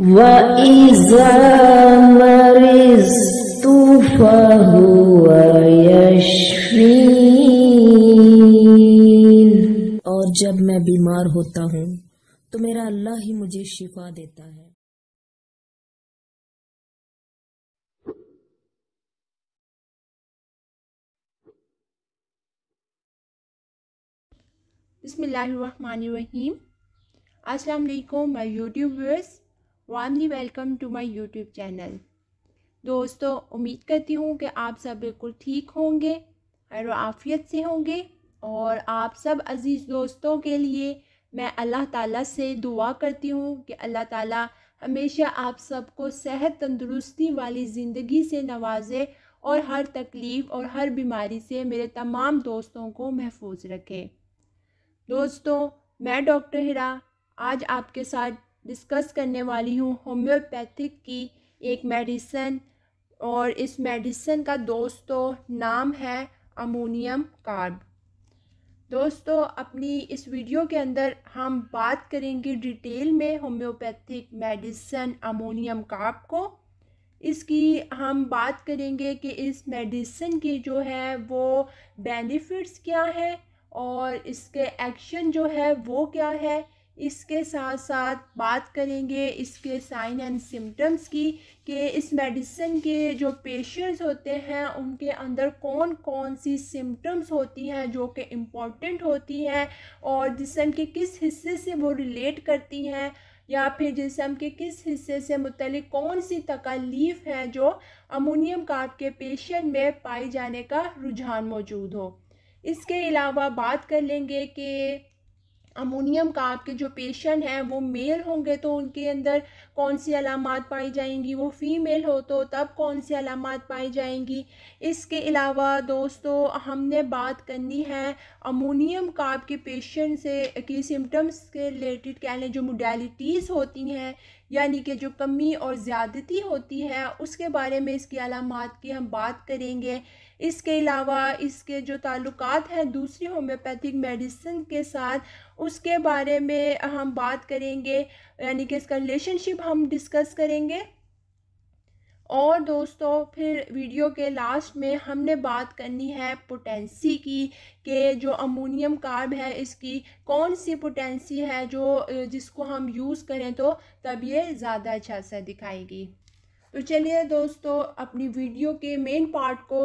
और जब मैं बीमार होता हूँ तो मेरा अल्लाह ही मुझे शिफा देता है बिस्मिल्लाहिर्रहमानिर्रहीम अस्सलाम वालेकुम my YouTubers warmly welcome to my YouTube channel दोस्तों उम्मीद करती हूँ कि आप सब बिल्कुल ठीक होंगे और आफियत से होंगे और आप सब अज़ीज़ दोस्तों के लिए मैं अल्लाह ताला से दुआ करती हूँ कि अल्लाह ताला हमेशा आप सबको सेहत तंदुरुस्ती वाली ज़िंदगी से नवाजे और हर तकलीफ़ और हर बीमारी से मेरे तमाम दोस्तों को महफूज रखे दोस्तों मैं डॉक्टर हिरा आज आपके साथ डिस्कस करने वाली हूँ होम्योपैथिक की एक मेडिसन और इस मेडिसन का दोस्तों नाम है अमोनियम कार्ब दोस्तों अपनी इस वीडियो के अंदर हम बात करेंगे डिटेल में होम्योपैथिक मेडिसन अमोनियम कार्ब को इसकी हम बात करेंगे कि इस मेडिसिन की जो है वो बेनिफिट्स क्या है और इसके एक्शन जो है वो क्या है इसके साथ साथ बात करेंगे इसके साइन एंड सिम्टम्स की कि इस मेडिसिन के जो पेशेंट्स होते हैं उनके अंदर कौन कौन सी सिम्टम्स होती हैं जो कि इम्पॉर्टेंट होती हैं और जिसम के किस हिस्से से वो रिलेट करती हैं या फिर जिसम के किस हिस्से से मुतलिक कौन सी तकलीफ़ है जो अमोनियम काट के पेशेंट में पाए जाने का रुझान मौजूद हो इसके अलावा बात कर लेंगे कि अमोनियम का आपके जो पेशेंट हैं वो मेल होंगे तो उनके अंदर कौन सी अलामत पाई जाएंगी वो फीमेल हो तो तब कौन सी अलामत पाई जाएंगी इसके अलावा दोस्तों हमने बात करनी है अमोनियम का आपके पेशेंट से की सिम्टम्स के रिलेटेड कह लें जो मोडलिटीज़ होती हैं यानी कि जो कमी और ज़्यादती होती है उसके बारे में इसकी अलामत की हम बात करेंगे इसके अलावा इसके जो ताल्लुक हैं दूसरी होम्योपैथिक मेडिसिन के साथ उसके बारे में हम बात करेंगे यानी कि इसका रिलेशनशिप हम डिस्कस करेंगे और दोस्तों फिर वीडियो के लास्ट में हमने बात करनी है पोटेंसी की कि जो अमोनियम कार्ब है इसकी कौन सी पोटेंसी है जो जिसको हम यूज़ करें तो तब ये ज़्यादा अच्छा सा दिखाएगी तो चलिए दोस्तों अपनी वीडियो के मेन पार्ट को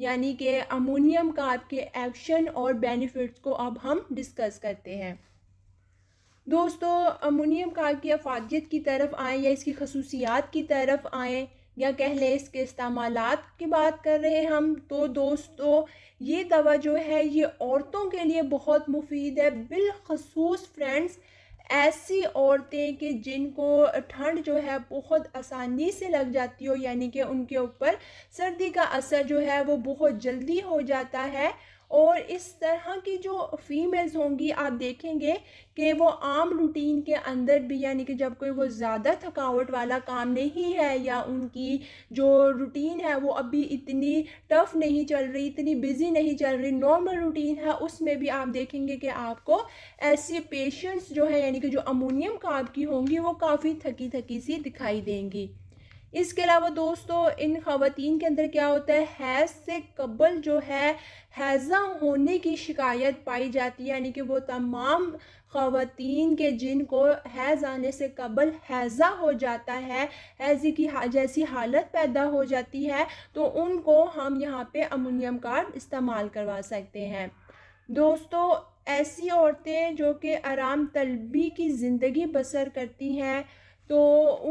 यानी कि अमोनियम का आपके एक्शन और बेनिफिट्स को अब हम डिस्कस करते हैं दोस्तों अमोनियम का की अफादियत की तरफ आए या इसकी खसूसियात की तरफ आए या कह लें इसके इस्तेमाल की बात कर रहे हैं हम तो दोस्तों ये दवा जो है ये औरतों के लिए बहुत मुफीद है बिलखसूस फ्रेंड्स ऐसी औरतें कि जिनको ठंड जो है बहुत आसानी से लग जाती हो यानी कि उनके ऊपर सर्दी का असर जो है वो बहुत जल्दी हो जाता है और इस तरह की जो फीमेल्स होंगी आप देखेंगे कि वो आम रूटीन के अंदर भी यानी कि जब कोई वो ज़्यादा थकावट वाला काम नहीं है या उनकी जो रूटीन है वो अभी इतनी टफ नहीं चल रही इतनी बिज़ी नहीं चल रही नॉर्मल रूटीन है उसमें भी आप देखेंगे कि आपको ऐसे पेशेंट्स जो है यानी कि जो अमोनियम काब की होंगी वो काफ़ी थकी थकी सी दिखाई देंगी इसके अलावा दोस्तों इन खातन के अंदर क्या होता है हैज़ से कबल जो है हैज़ा होने की शिकायत पाई जाती है यानी कि वो तमाम खातन के जिनको हैज़ आने से कबल हैज़ा हो जाता है हैज़ी की हा, जैसी हालत पैदा हो जाती है तो उनको हम यहाँ पे अमोनियम कार्ड इस्तेमाल करवा सकते हैं दोस्तों ऐसी औरतें जो कि आराम तलबी की ज़िंदगी बसर करती हैं तो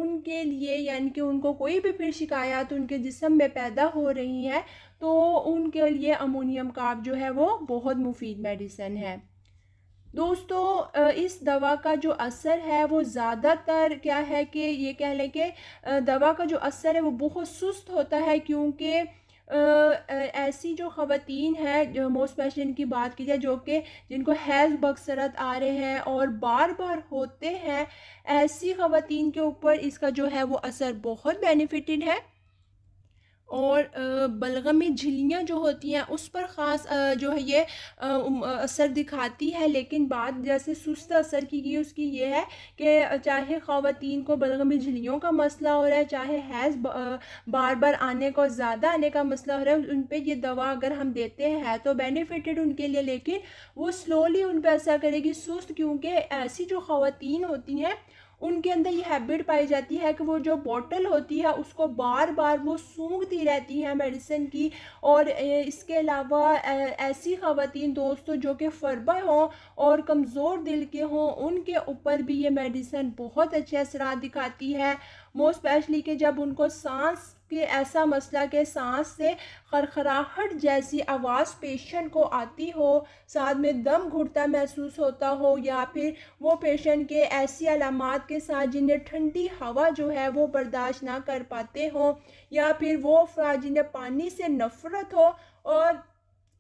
उनके लिए यानी कि उनको कोई भी फिर शिकायत उनके जिसम में पैदा हो रही है तो उनके लिए अमोनियम काप जो है वो बहुत मुफीद मेडिसन है दोस्तों इस दवा का जो असर है वो ज़्यादातर क्या है कि ये कह लें कि दवा का जो असर है वो बहुत सुस्त होता है क्योंकि ऐसी जो ख़वातीन है जो मोस्ट स्पेशली इनकी बात की जाए जो कि जिनको हेल्थ बक्सरत आ रहे हैं और बार बार होते हैं ऐसी ख़वातीन के ऊपर इसका जो है वो असर बहुत बेनिफिटेड है और बलगम झिलियाँ जो होती हैं उस पर ख़ास जो है ये असर दिखाती है लेकिन बात जैसे सुस्त असर की गई उसकी ये है कि चाहे ख़वातीन को बलगम झिलियों का मसला हो रहा है चाहे हैज़ बार बार आने का ज़्यादा आने का मसला हो रहा है उन पर यह दवा अगर हम देते हैं तो बेनिफिटेड उनके लिए लेकिन वो स्लोली उन पर असर करेगी सुस्त क्योंकि ऐसी जो ख़वातीन होती हैं उनके अंदर ये हैबिट पाई जाती है कि वो जो बॉटल होती है उसको बार बार वो सूंघती रहती है मेडिसिन की और इसके अलावा ऐसी ख़वान दोस्तों जो कि फरबा हों और कमज़ोर दिल के हों उनके ऊपर भी ये मेडिसिन बहुत अच्छे असरा दिखाती है मोस्ट स्पेशली कि जब उनको सांस फिर ऐसा मसला के सांस से खरखराहट जैसी आवाज़ पेशेंट को आती हो साथ में दम घुटता महसूस होता हो या फिर वो पेशेंट के ऐसी अलामत के साथ जिन्हें ठंडी हवा जो है वो बर्दाश्त ना कर पाते हों या फिर वो अफराज जिन्हें पानी से नफ़रत हो और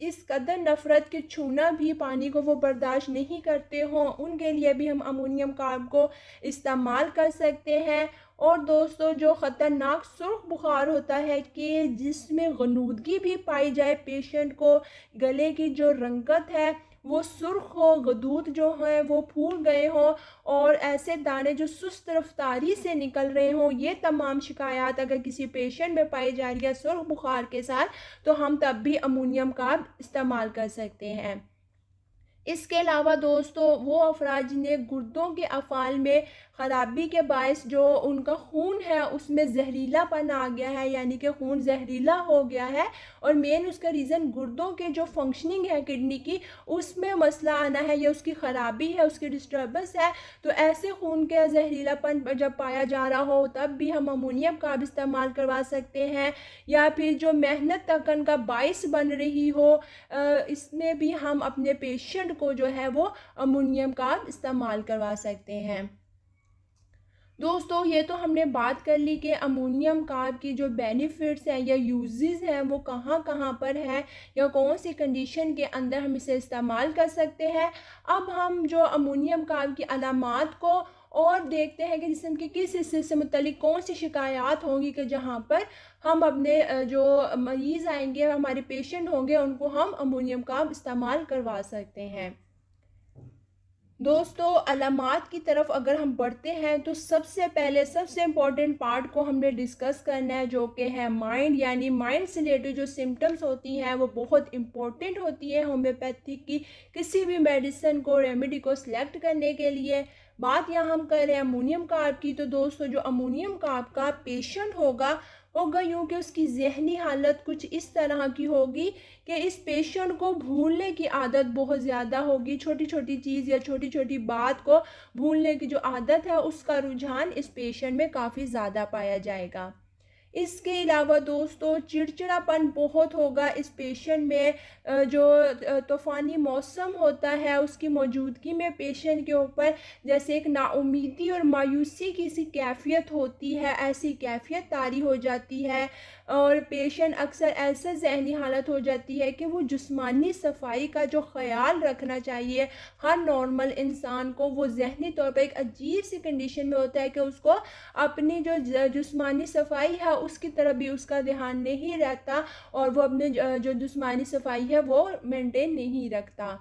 इस कदर नफ़रत के छूना भी पानी को वो बर्दाश्त नहीं करते हों उनके लिए भी हम अमोनियम कार्ब को इस्तेमाल कर सकते हैं और दोस्तों जो ख़तरनाक सुर्ख बुखार होता है कि जिसमें गनूदगी भी पाई जाए पेशेंट को गले की जो रंगत है वो सुर्ख हो गदूद जो हैं वो फूल गए हों और ऐसे दाने जो सुस्त रफ्तारी से निकल रहे हों ये तमाम शिकायत अगर किसी पेशेंट में पाई जा रही है सुर्ख बुखार के साथ तो हम तब भी अमोनियम का इस्तेमाल कर सकते हैं इसके अलावा दोस्तों वो अफराज जिन्हें गुर्दों के अफाल में ख़राबी के बायस जो उनका खून है उसमें जहरीलापन आ गया है यानी कि खून जहरीला हो गया है और मेन उसका रीज़न गुर्दों के जो फंक्शनिंग है किडनी की उसमें मसला आना है या उसकी ख़राबी है उसकी डिस्टर्बेंस है तो ऐसे खून के जहरीलापन जब पाया जा रहा हो तब भी हम अमोनियम का आप इस्तेमाल करवा सकते हैं या फिर जो मेहनत तकन का बायस बन रही हो इसमें भी हम अपने पेशेंट को जो है वो अमोनियम का इस्तेमाल करवा सकते हैं दोस्तों ये तो हमने बात कर ली कि अमोनियम कार्ब की जो बेनिफिट्स हैं या यूजेस हैं वो कहाँ कहाँ पर है या कौन सी कंडीशन के अंदर हम इसे इस्तेमाल कर सकते हैं अब हम जो अमोनियम कार्ब की अलामत को और देखते हैं कि जिसम के किस हिस्से से मुतलिक कौन सी शिकायत होंगी कि जहाँ पर हम अपने जो मरीज़ आएंगे हमारे पेशेंट होंगे उनको हम अमोनियम का इस्तेमाल करवा सकते हैं दोस्तों अलामत की तरफ अगर हम बढ़ते हैं तो सबसे पहले सबसे इम्पॉर्टेंट पार्ट को हमने डिस्कस करना है जो कि है माइंड यानी माइंड से रिलेटेड जो सिम्टम्स होती हैं वो बहुत इम्पॉर्टेंट होती है होम्योपैथी की किसी भी मेडिसिन को रेमेडी को सिलेक्ट करने के लिए बात यहाँ हम कर रहे हैं अमोनियम कार्ब की तो दोस्तों जो अमोनियम कार्ब का पेशेंट होगा हो गई यूँ कि उसकी जहनी हालत कुछ इस तरह की होगी कि इस पेशेंट को भूलने की आदत बहुत ज़्यादा होगी छोटी छोटी चीज़ या छोटी छोटी बात को भूलने की जो आदत है उसका रुझान इस पेशेंट में काफ़ी ज़्यादा पाया जाएगा इसके अलावा दोस्तों चिड़चिड़ापन बहुत होगा इस पेशेंट में जो तूफ़ानी मौसम होता है उसकी मौजूदगी में पेशेंट के ऊपर जैसे एक नाउमीदी और मायूसी की सी कैफियत होती है ऐसी कैफियत तारी हो जाती है और पेशेंट अक्सर ऐसा जहनी हालत हो जाती है कि वो जिसमानी सफाई का जो ख्याल रखना चाहिए हर नॉर्मल इंसान को वो जहनी तौर पर एक अजीब सी कंडीशन में होता है कि उसको अपनी जो जिसमानी सफाई है उसकी तरफ भी उसका ध्यान नहीं रहता और वो अपने जो जिसमानी सफाई है वो मेंटेन नहीं रखता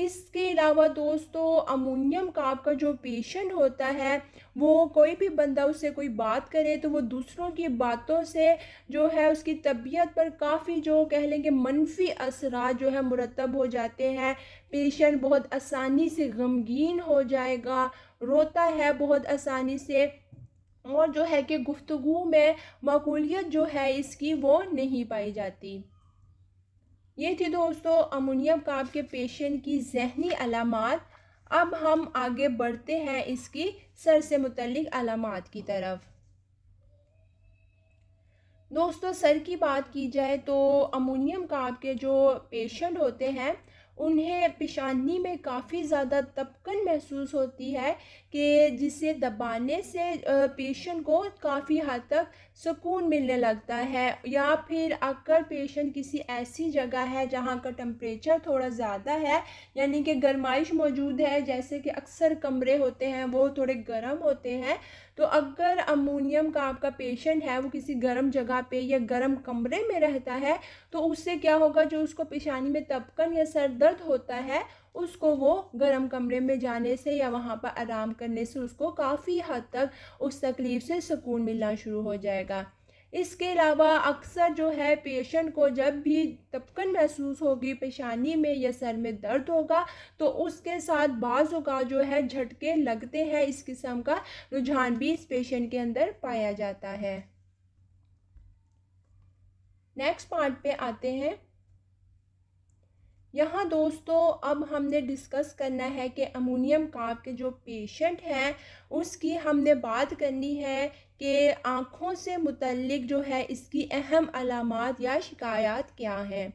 इसके अलावा दोस्तों अमोनियम का आपका जो पेशेंट होता है वो कोई भी बंदा उससे कोई बात करे तो वो दूसरों की बातों से जो है उसकी तबीयत पर काफ़ी जो कह लेंगे मनफी असरा जो है मुरतब हो जाते हैं पेशेंट बहुत आसानी से गमगीन हो जाएगा रोता है बहुत आसानी से और जो है कि गुफ्तगु में मकूलियत जो है इसकी वो नहीं पाई जाती ये थी दोस्तों अमोनियम काप के पेशेंट की जहनी अलामत अब हम आगे बढ़ते हैं इसकी सर से मुतलिक अलामत की तरफ दोस्तों सर की बात की जाए तो अमोनियम काप के जो पेशेंट होते हैं उन्हें पेशानी में काफ़ी ज़्यादा तपकन महसूस होती है कि जिसे दबाने से पेशेंट को काफ़ी हद हाँ तक सुकून मिलने लगता है या फिर अगर पेशेंट किसी ऐसी जगह है जहाँ का टम्परेचर थोड़ा ज़्यादा है यानी कि गर्माइश मौजूद है जैसे कि अक्सर कमरे होते हैं वो थोड़े गर्म होते हैं तो अगर अमोनियम का आपका पेशेंट है वो किसी गर्म जगह पे या गर्म कमरे में रहता है तो उससे क्या होगा जो उसको पेशानी में तपकन या सर दर्द होता है उसको वो गर्म कमरे में जाने से या वहाँ पर आराम करने से उसको काफ़ी हद तक उस तकलीफ़ से सुकून मिलना शुरू हो जाएगा इसके अलावा अक्सर जो है पेशेंट को जब भी तपकन महसूस होगी पेशानी में या सर में दर्द होगा तो उसके साथ बाज़ का जो है झटके लगते हैं इस किस्म का रुझान भी इस पेशेंट के अंदर पाया जाता है नेक्स्ट पार्ट पे आते हैं यहाँ दोस्तों अब हमने डिस्कस करना है कि अमोनियम काफ के जो पेशेंट हैं उसकी हमने बात करनी है कि आँखों से मुतलक जो है इसकी अहम अलामत या शिकायत क्या हैं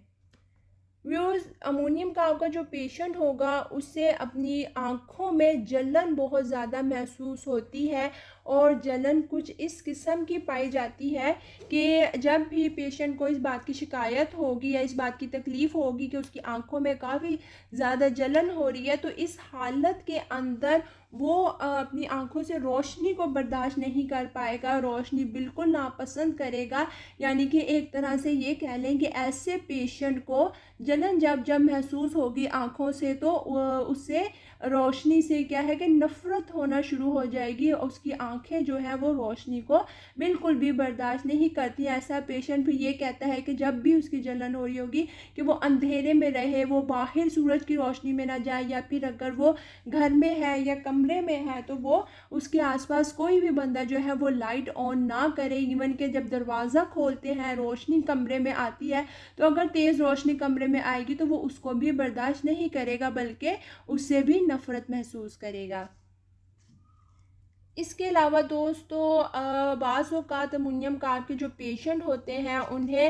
व्यूर्स अमोनियम का आपका जो पेशेंट होगा उससे अपनी आँखों में जलन बहुत ज़्यादा महसूस होती है और जलन कुछ इस किस्म की पाई जाती है कि जब भी पेशेंट को इस बात की शिकायत होगी या इस बात की तकलीफ़ होगी कि उसकी आँखों में काफ़ी ज़्यादा जलन हो रही है तो इस हालत के अंदर वो अपनी आंखों से रोशनी को बर्दाश्त नहीं कर पाएगा रोशनी बिल्कुल नापसंद करेगा यानी कि एक तरह से ये कह लें कि ऐसे पेशेंट को जलन जब जब महसूस होगी आंखों से तो उससे रोशनी से क्या है कि नफ़रत होना शुरू हो जाएगी उसकी आंखें जो है वो रोशनी को बिल्कुल भी बर्दाश्त नहीं करती ऐसा पेशेंट भी ये कहता है कि जब भी उसकी जलन हो रही होगी कि वो अंधेरे में रहे वो बाहर सूरज की रोशनी में ना जाए या फिर अगर वो घर में है या कमरे में है तो वो उसके आसपास कोई भी बंदा जो है वो लाइट ऑन ना करे इवन के जब दरवाज़ा खोलते हैं रोशनी कमरे में आती है तो अगर तेज़ रोशनी कमरे में आएगी तो वो उसको भी बर्दाश्त नहीं करेगा बल्कि उससे भी नफ़रत महसूस करेगा इसके अलावा दोस्तों बाज़ अवत अमोनियम कार्ब के जो पेशेंट होते हैं उन्हें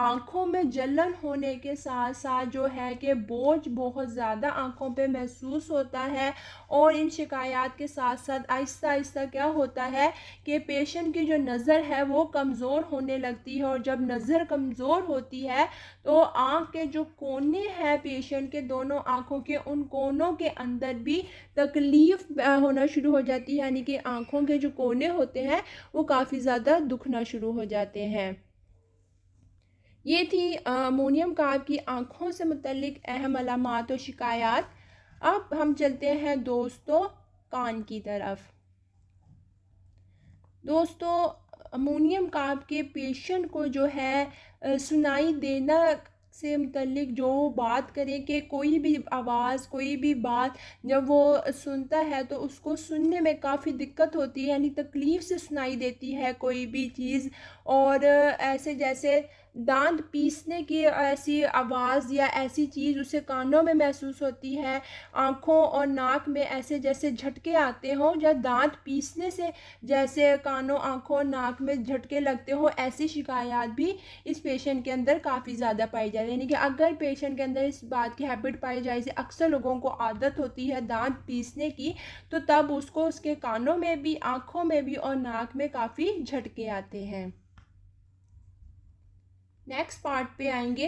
आँखों में जलन होने के साथ साथ जो है कि बोझ बहुत ज़्यादा आँखों पे महसूस होता है और इन शिकायत के साथ साथ आहिस्ता आहिस्ता क्या होता है कि पेशेंट की जो नज़र है वो कमज़ोर होने लगती है और जब नज़र कमज़ोर होती है तो आँख के जो कोने हैं पेशेंट के दोनों आँखों के उन कोनों के अंदर भी तकलीफ़ होना शुरू हो जाती है यानी कि आँखों के जो कोने होते हैं वो काफ़ी ज़्यादा दुखना शुरू हो जाते हैं ये थी अमोनियम कार्ब की आँखों से मतलब अहम अलामत और शिकायात अब हम चलते हैं दोस्तों कान की तरफ दोस्तों अमोनियम कार्ब के पेशेंट को जो है सुनाई देना से मतलब जो बात करें कि कोई भी आवाज़ कोई भी बात जब वो सुनता है तो उसको सुनने में काफ़ी दिक्कत होती है यानी तकलीफ़ से सुनाई देती है कोई भी चीज़ और ऐसे जैसे दांत पीसने की ऐसी आवाज़ या ऐसी चीज़ उसे कानों में महसूस होती है आँखों और नाक में ऐसे जैसे झटके आते हों या दांत पीसने से जैसे कानों आँखों नाक में झटके लगते हों ऐसी शिकायत भी इस पेशेंट के अंदर काफ़ी ज़्यादा पाई जाती है यानी कि अगर पेशेंट के अंदर इस बात की हैबिट पाई जाए इसे अक्सर लोगों को आदत होती है दांत पीसने की तो तब उसको उसके कानों में भी आँखों में भी और नाक में काफ़ी झटके आते हैं नेक्स्ट पार्ट पे आएंगे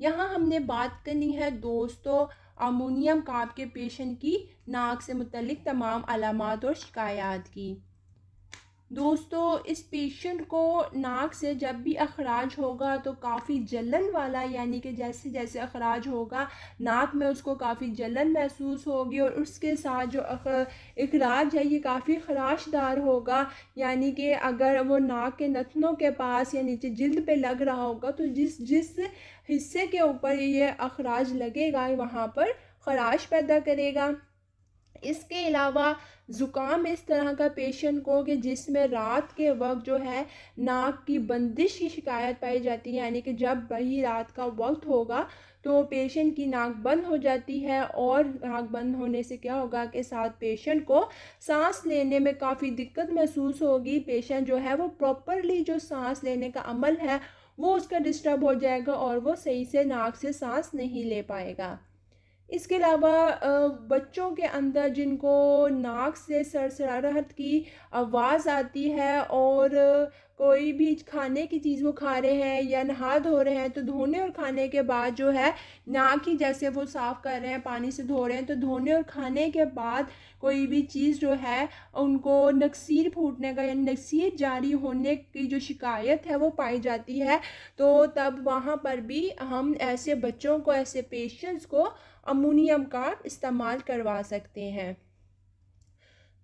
यहाँ हमने बात करनी है दोस्तों अमोनियम काप के पेशेंट की नाक से मुतलिक तमाम अलामत और शिकायात की दोस्तों इस पेशेंट को नाक से जब भी अखराज होगा तो काफ़ी जलन वाला यानी कि जैसे जैसे अखराज होगा नाक में उसको काफ़ी जलन महसूस होगी और उसके साथ जो अखराज है ये काफ़ी खराशदार होगा यानी कि अगर वो नाक के नथनों के पास या नीचे जल्द पे लग रहा होगा तो जिस जिस हिस्से के ऊपर ये अखराज लगेगा वहाँ पर खराश पैदा करेगा इसके अलावा ज़ुकाम इस तरह का पेशेंट को कि जिसमें रात के वक्त जो है नाक की बंदिश की शिकायत पाई जाती है यानी कि जब वही रात का वक्त होगा तो पेशेंट की नाक बंद हो जाती है और नाक बंद होने से क्या होगा कि साथ पेशेंट को सांस लेने में काफ़ी दिक्कत महसूस होगी पेशेंट जो है वो प्रॉपरली जो सांस लेने का अमल है वो उसका डिस्टर्ब हो जाएगा और वो सही से नाक से सांस नहीं ले पाएगा इसके अलावा बच्चों के अंदर जिनको नाक से सरसराहट की आवाज़ आती है और कोई भी खाने की चीज़ वो खा रहे हैं या नहा धो रहे हैं तो धोने और खाने के बाद जो है नाक ही जैसे वो साफ़ कर रहे हैं पानी से धो रहे हैं तो धोने और खाने के बाद कोई भी चीज़ जो है उनको नक्सीर फूटने का या नक्सीर जारी होने की जो शिकायत है वो पाई जाती है तो तब वहाँ पर भी हम ऐसे बच्चों को ऐसे पेशेंट्स को अमोनियम का इस्तेमाल करवा सकते हैं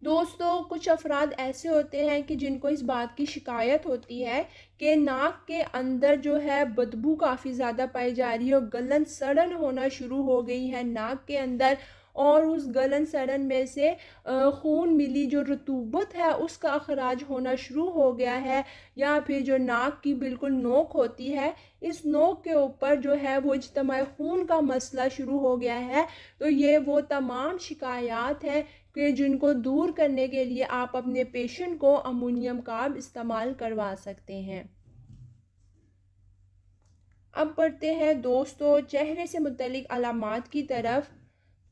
दोस्तों कुछ अफराद ऐसे होते हैं कि जिनको इस बात की शिकायत होती है कि नाक के अंदर जो है बदबू काफ़ी ज़्यादा पाई जा रही है और गलन सड़न होना शुरू हो गई है नाक के अंदर और उस गलन सड़न में से खून मिली जो रतूबत है उसका अखराज होना शुरू हो गया है या फिर जो नाक की बिल्कुल नोक होती है इस नोक के ऊपर जो है वो इजतम खून का मसला शुरू हो गया है तो ये वो तमाम शिकायात हैं कि जिनको दूर करने के लिए आप अपने पेशेंट को अमोनियम काब इस्तेमाल करवा सकते हैं अब पढ़ते हैं दोस्तों चेहरे से मुतलिक अलामत की तरफ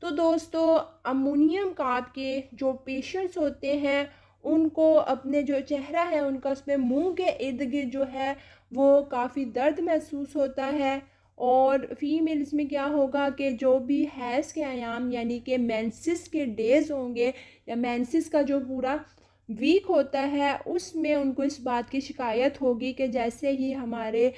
तो दोस्तों अमोनियम काट के जो पेशेंट्स होते हैं उनको अपने जो चेहरा है उनका उसमें मुंह के इर्द गिर्द जो है वो काफ़ी दर्द महसूस होता है और फीमेल्स में क्या होगा कि जो भी हैज़ के आयाम यानी कि मैंसिस के डेज़ होंगे या मैंसिस का जो पूरा वीक होता है उसमें उनको इस बात की शिकायत होगी कि जैसे ही हमारे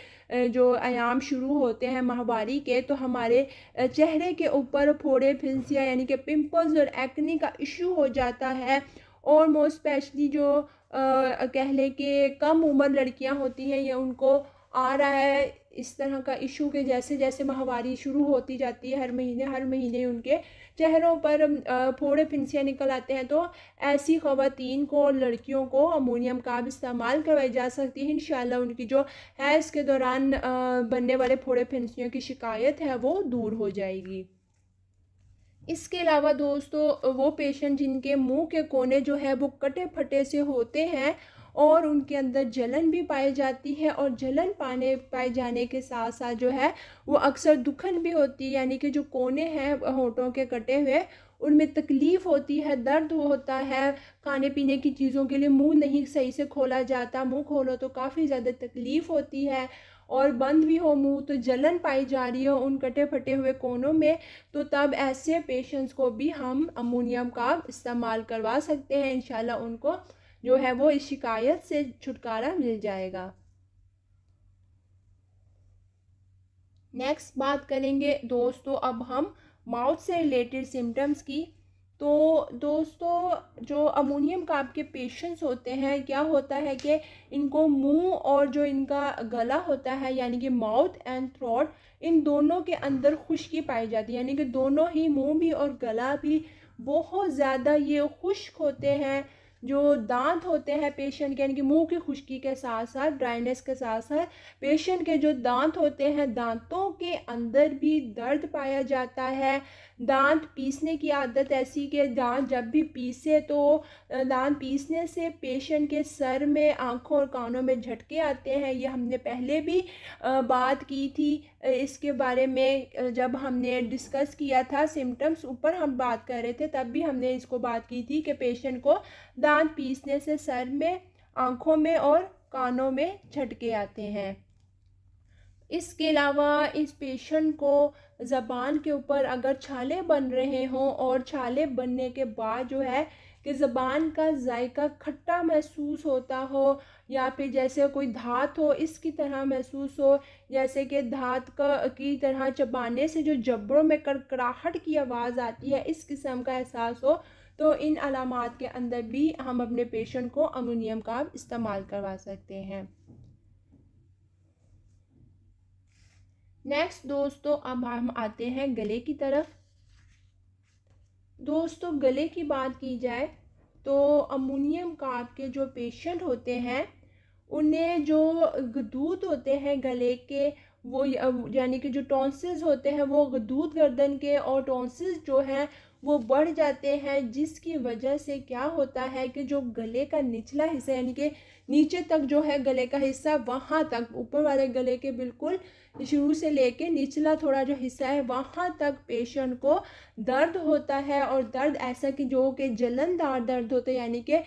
जो आयाम शुरू होते हैं माहवारी के तो हमारे चेहरे के ऊपर फोड़े फिंसियाँ यानी कि पिंपल्स और एक्ने का इशू हो जाता है और मोस्ट स्पेशली जो कह लें कि कम उम्र लड़कियां होती हैं या उनको आ रहा है इस तरह का इशू के जैसे जैसे माहवारी शुरू होती जाती है हर महीने हर महीने उनके चेहरों पर फोड़े फिंसियाँ निकल आते हैं तो ऐसी खातन को और लड़कियों को अमोनियम का भी इस्तेमाल करवाई जा सकती है इन उनकी जो है इसके दौरान बनने वाले फोड़े फिंसियों की शिकायत है वो दूर हो जाएगी इसके अलावा दोस्तों वो पेशेंट जिनके मुंह के कोने जो है वो कटे फटे से होते हैं और उनके अंदर जलन भी पाई जाती है और जलन पाने पाए जाने के साथ साथ जो है वो अक्सर दुखन भी होती है यानी कि जो कोने हैं होठों के कटे हुए उनमें तकलीफ़ होती है दर्द होता है खाने पीने की चीज़ों के लिए मुंह नहीं सही से खोला जाता मुंह खोलो तो काफ़ी ज़्यादा तकलीफ़ होती है और बंद भी हो मुंह तो जलन पाई जा रही हो उन कटे फटे हुए कोनों में तो तब ऐसे पेशेंट्स को भी हम अमोनियम का इस्तेमाल करवा सकते हैं इन उनको जो है वो इस शिकायत से छुटकारा मिल जाएगा नेक्स्ट बात करेंगे दोस्तों अब हम माउथ से रिलेटेड सिम्टम्स की तो दोस्तों जो अमोनियम का आपके पेशेंट्स होते हैं क्या होता है कि इनको मुंह और जो इनका गला होता है यानी कि माउथ एंड थ्रोट इन दोनों के अंदर खुश्की पाई जाती है यानी कि दोनों ही मुंह भी और गला भी बहुत ज़्यादा ये खुश्क होते हैं जो दांत होते हैं पेशेंट के यानी कि मुंह की खुश्की के साथ साथ ड्राइनेस के साथ साथ पेशेंट के जो दांत होते हैं दांतों के अंदर भी दर्द पाया जाता है दांत पीसने की आदत ऐसी कि दांत जब भी पीसे तो दांत पीसने से पेशेंट के सर में आँखों और कानों में झटके आते हैं ये हमने पहले भी बात की थी इसके बारे में जब हमने डिस्कस किया था सिम्टम्स ऊपर हम बात कर रहे थे तब भी हमने इसको बात की थी कि पेशेंट को दांत पीसने से सर में आँखों में और कानों में झटके आते हैं इसके अलावा इस पेशेंट को ज़बान के ऊपर अगर छाले बन रहे हों और छाले बनने के बाद जो है कि ज़बान का जायका खट्टा महसूस होता हो या फिर जैसे कोई धात हो इसकी तरह महसूस हो जैसे कि धात का की तरह चबाने से जो जबड़ों में कड़कड़ाहट की आवाज़ आती है इस किस्म का एहसास हो तो इन अलामत के अंदर भी हम अपने पेशेंट को अमोनियम का इस्तेमाल करवा सकते हैं नेक्स्ट दोस्तों अब हम आते हैं गले की तरफ दोस्तों गले की बात की जाए तो अमोनियम कार्ब के जो पेशेंट होते हैं उन्हें जो दूध होते हैं गले के वो यानी कि जो टॉन्सिल्स होते हैं वो दूध गर्दन के और टॉन्सिल्स जो हैं वो बढ़ जाते हैं जिसकी वजह से क्या होता है कि जो गले का निचला हिस्सा यानी कि नीचे तक जो है गले का हिस्सा वहाँ तक ऊपर वाले गले के बिल्कुल शुरू से लेके निचला थोड़ा जो हिस्सा है वहाँ तक पेशेंट को दर्द होता है और दर्द ऐसा कि जो कि जलनदार दर्द होता है यानी कि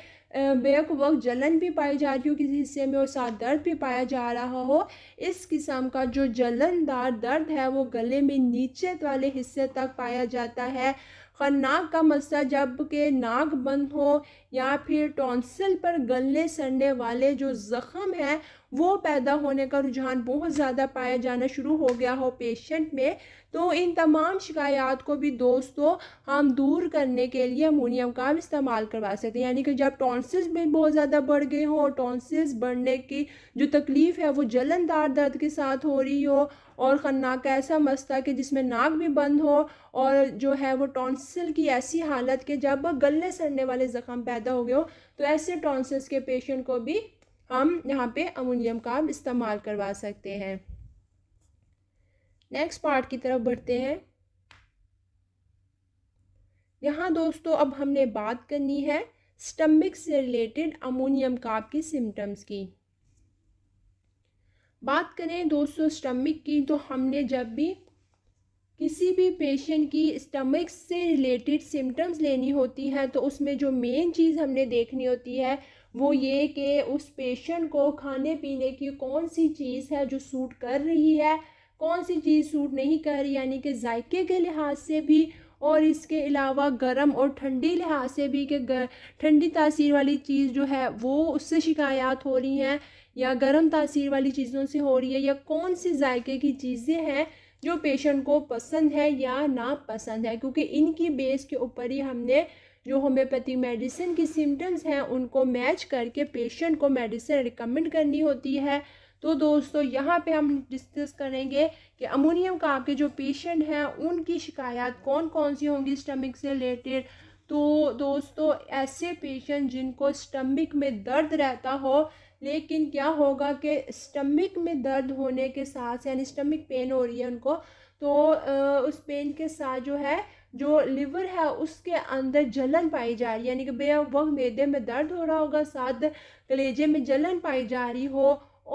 बेक वक्त जलन भी पाई जा रही हो किसी हिस्से में और साथ दर्द भी पाया जा रहा हो इस किस्म का जो जलनदार दर्द है वो गले में नीचे वाले हिस्से तक पाया जाता है खरनाक का मसला जब के नाक बंद हो या फिर टॉन्सिल पर गलने सड़ने वाले जो ज़ख़म हैं वो पैदा होने का रुझान बहुत ज़्यादा पाया जाना शुरू हो गया हो पेशेंट में तो इन तमाम शिकायत को भी दोस्तों हम दूर करने के लिए अमोनियम का इस्तेमाल करवा सकते हैं यानी कि जब टॉन्सिल्स में बहुत ज़्यादा बढ़ गए हों टॉन्सिल्स बढ़ने की जो तकलीफ़ है वो जलनदार दर्द के साथ हो रही हो और खन्नाक का ऐसा मसला कि जिसमें नाक भी बंद हो और जो है वो टॉन्सिल की ऐसी हालत कि जब गले सड़ने वाले ज़ख़म पैदा हो गए हो तो ऐसे टॉन्सिल्स के पेशेंट को भी हम यहाँ पे अमोनियम का इस्तेमाल करवा सकते हैं नेक्स्ट पार्ट की तरफ बढ़ते हैं यहाँ दोस्तों अब हमने बात करनी है स्टमिक से रिलेटेड अमोनियम काप की सिम्टम्स की बात करें दोस्तों स्टमक की तो हमने जब भी किसी भी पेशेंट की स्टमक से रिलेटेड सिम्टम्स लेनी होती है तो उसमें जो मेन चीज़ हमने देखनी होती है वो ये कि उस पेशेंट को खाने पीने की कौन सी चीज़ है जो सूट कर रही है कौन सी चीज़ सूट नहीं कर रही यानी कि जायके के लिहाज से भी और इसके अलावा गर्म और ठंडी लिहाज से भी कि ठंडी तासीर वाली चीज़ जो है वो उससे शिकायत हो रही हैं या गर्म तासीर वाली चीज़ों से हो रही है या कौन सी जायके की चीज़ें हैं जो पेशेंट को पसंद है या ना पसंद है क्योंकि इनकी बेस के ऊपर ही हमने जो होम्योपैथी मेडिसिन की सिम्टम्स हैं उनको मैच करके पेशेंट को मेडिसिन रिकमेंड करनी होती है तो दोस्तों यहाँ पे हम डिस्कस करेंगे कि अमोनियम का आपके जो पेशेंट हैं उनकी शिकायत कौन कौन सी होंगी स्टमिक से रिलेटेड तो दोस्तों ऐसे पेशेंट जिनको स्टमिक में दर्द रहता हो लेकिन क्या होगा कि स्टमक में दर्द होने के साथ यानी स्टमक पेन हो रही है उनको तो उस पेन के साथ जो है जो लिवर है उसके अंदर जलन पाई जा रही है यानी कि बे वक्त मेदे में दर्द हो रहा होगा साथ कलेजे में जलन पाई जा रही हो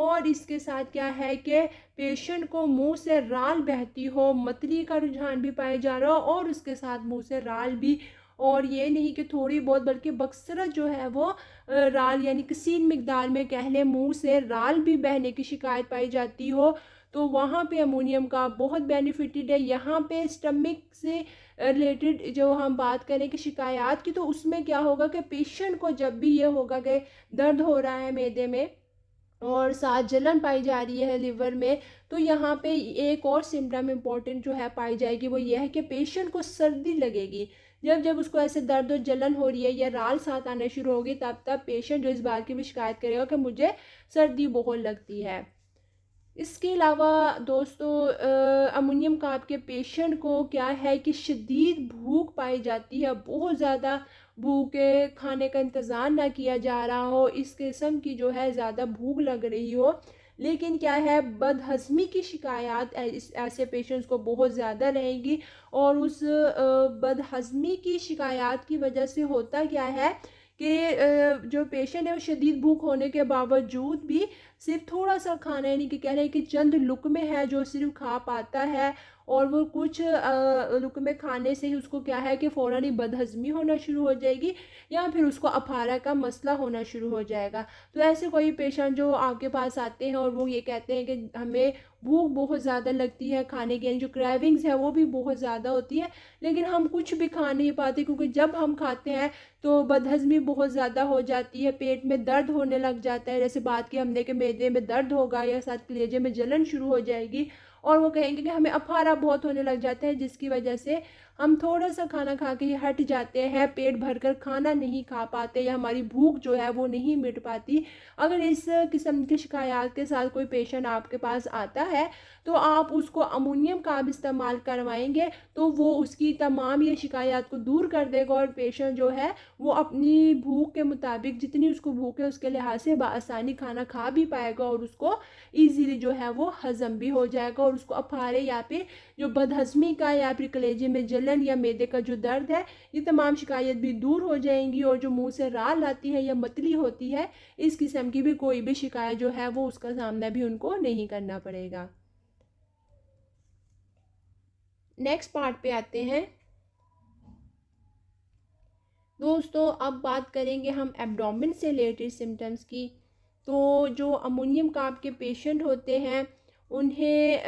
और इसके साथ क्या है कि पेशेंट को मुंह से राल बहती हो मतली का रुझान भी पाया जा रहा हो और उसके साथ मुंह से राल भी और ये नहीं कि थोड़ी बहुत बल्कि बक्सरत जो है वो राल यानी किसीन मकदार में कह लें मुँह से राल भी बहने की शिकायत पाई जाती हो तो वहाँ पे अमोनियम का बहुत बेनिफिटेड है यहाँ पे स्टमिक से रिलेटेड जो हम बात करें कि शिकायत की तो उसमें क्या होगा कि पेशेंट को जब भी ये होगा कि दर्द हो रहा है मैदे में और साथ जलन पाई जा रही है लिवर में तो यहाँ पे एक और सिम्टम इम्पॉर्टेंट जो है पाई जाएगी वो ये है कि पेशेंट को सर्दी लगेगी जब जब उसको ऐसे दर्द और जलन हो रही है या राल साथ आना शुरू होगी तब तब पेशेंट जो इस बात की भी शिकायत करेगा कि मुझे सर्दी बहुत लगती है इसके अलावा दोस्तों अमोनियम काप के पेशेंट को क्या है कि शदीद भूख पाई जाती है बहुत ज़्यादा भूखे खाने का इंतजार ना किया जा रहा हो इस किस्म की जो है ज़्यादा भूख लग रही हो लेकिन क्या है बदहजमी की शिकायत ऐसे पेशेंट्स को बहुत ज़्यादा रहेंगी और उस बदहजमी की शिकायत की वजह से होता क्या है कि जो पेशेंट है वो शदीद भूख होने के बावजूद भी सिर्फ थोड़ा सा खाना यानी कि कह रहे हैं कि चंद लुक में है जो सिर्फ खा पाता है और वो कुछ में खाने से ही उसको क्या है कि फ़ौरन ही बदहजमी होना शुरू हो जाएगी या फिर उसको अफारा का मसला होना शुरू हो जाएगा तो ऐसे कोई पेशेंट जो आपके पास आते हैं और वो ये कहते हैं कि हमें भूख बहुत ज़्यादा लगती है खाने के जो क्रेविंग्स है वो भी बहुत ज़्यादा होती है लेकिन हम कुछ भी खा नहीं पाते क्योंकि जब हम खाते हैं तो बदहजमी बहुत ज़्यादा हो जाती है पेट में दर्द होने लग जाता है जैसे बात की हमने कि मैदे में दर्द होगा या साथ कलेजे में जलन शुरू हो जाएगी और वो कहेंगे कि हमें अफारा बहुत होने लग जाता है जिसकी वजह से हम थोड़ा सा खाना खा के हट जाते हैं पेट भर कर खाना नहीं खा पाते या हमारी भूख जो है वो नहीं मिट पाती अगर इस किस्म की शिकायत के साथ कोई पेशेंट आपके पास आता है तो आप उसको अमोनियम का भी इस्तेमाल करवाएंगे तो वो उसकी तमाम ये शिकायत को दूर कर देगा और पेशेंट जो है वो अपनी भूख के मुताबिक जितनी उसको भूख है उसके लिहाज से बसानी खाना खा भी पाएगा और उसको ईजीली जो है वो हज़म भी हो जाएगा और उसको अफारे या फिर जो बदहजमी का या फिर कलेजे में जलन या मैदे का जो दर्द है ये तमाम शिकायत भी दूर हो जाएंगी और जो मुंह से राल आती है या मतली होती है इस किस्म की भी कोई भी शिकायत जो है वो उसका सामना भी उनको नहीं करना पड़ेगा नेक्स्ट पार्ट पे आते हैं दोस्तों अब बात करेंगे हम एब्डोमिन से रिलेटेड सिम्टम्स की तो जो अमोनियम काप के पेशेंट होते हैं उन्हें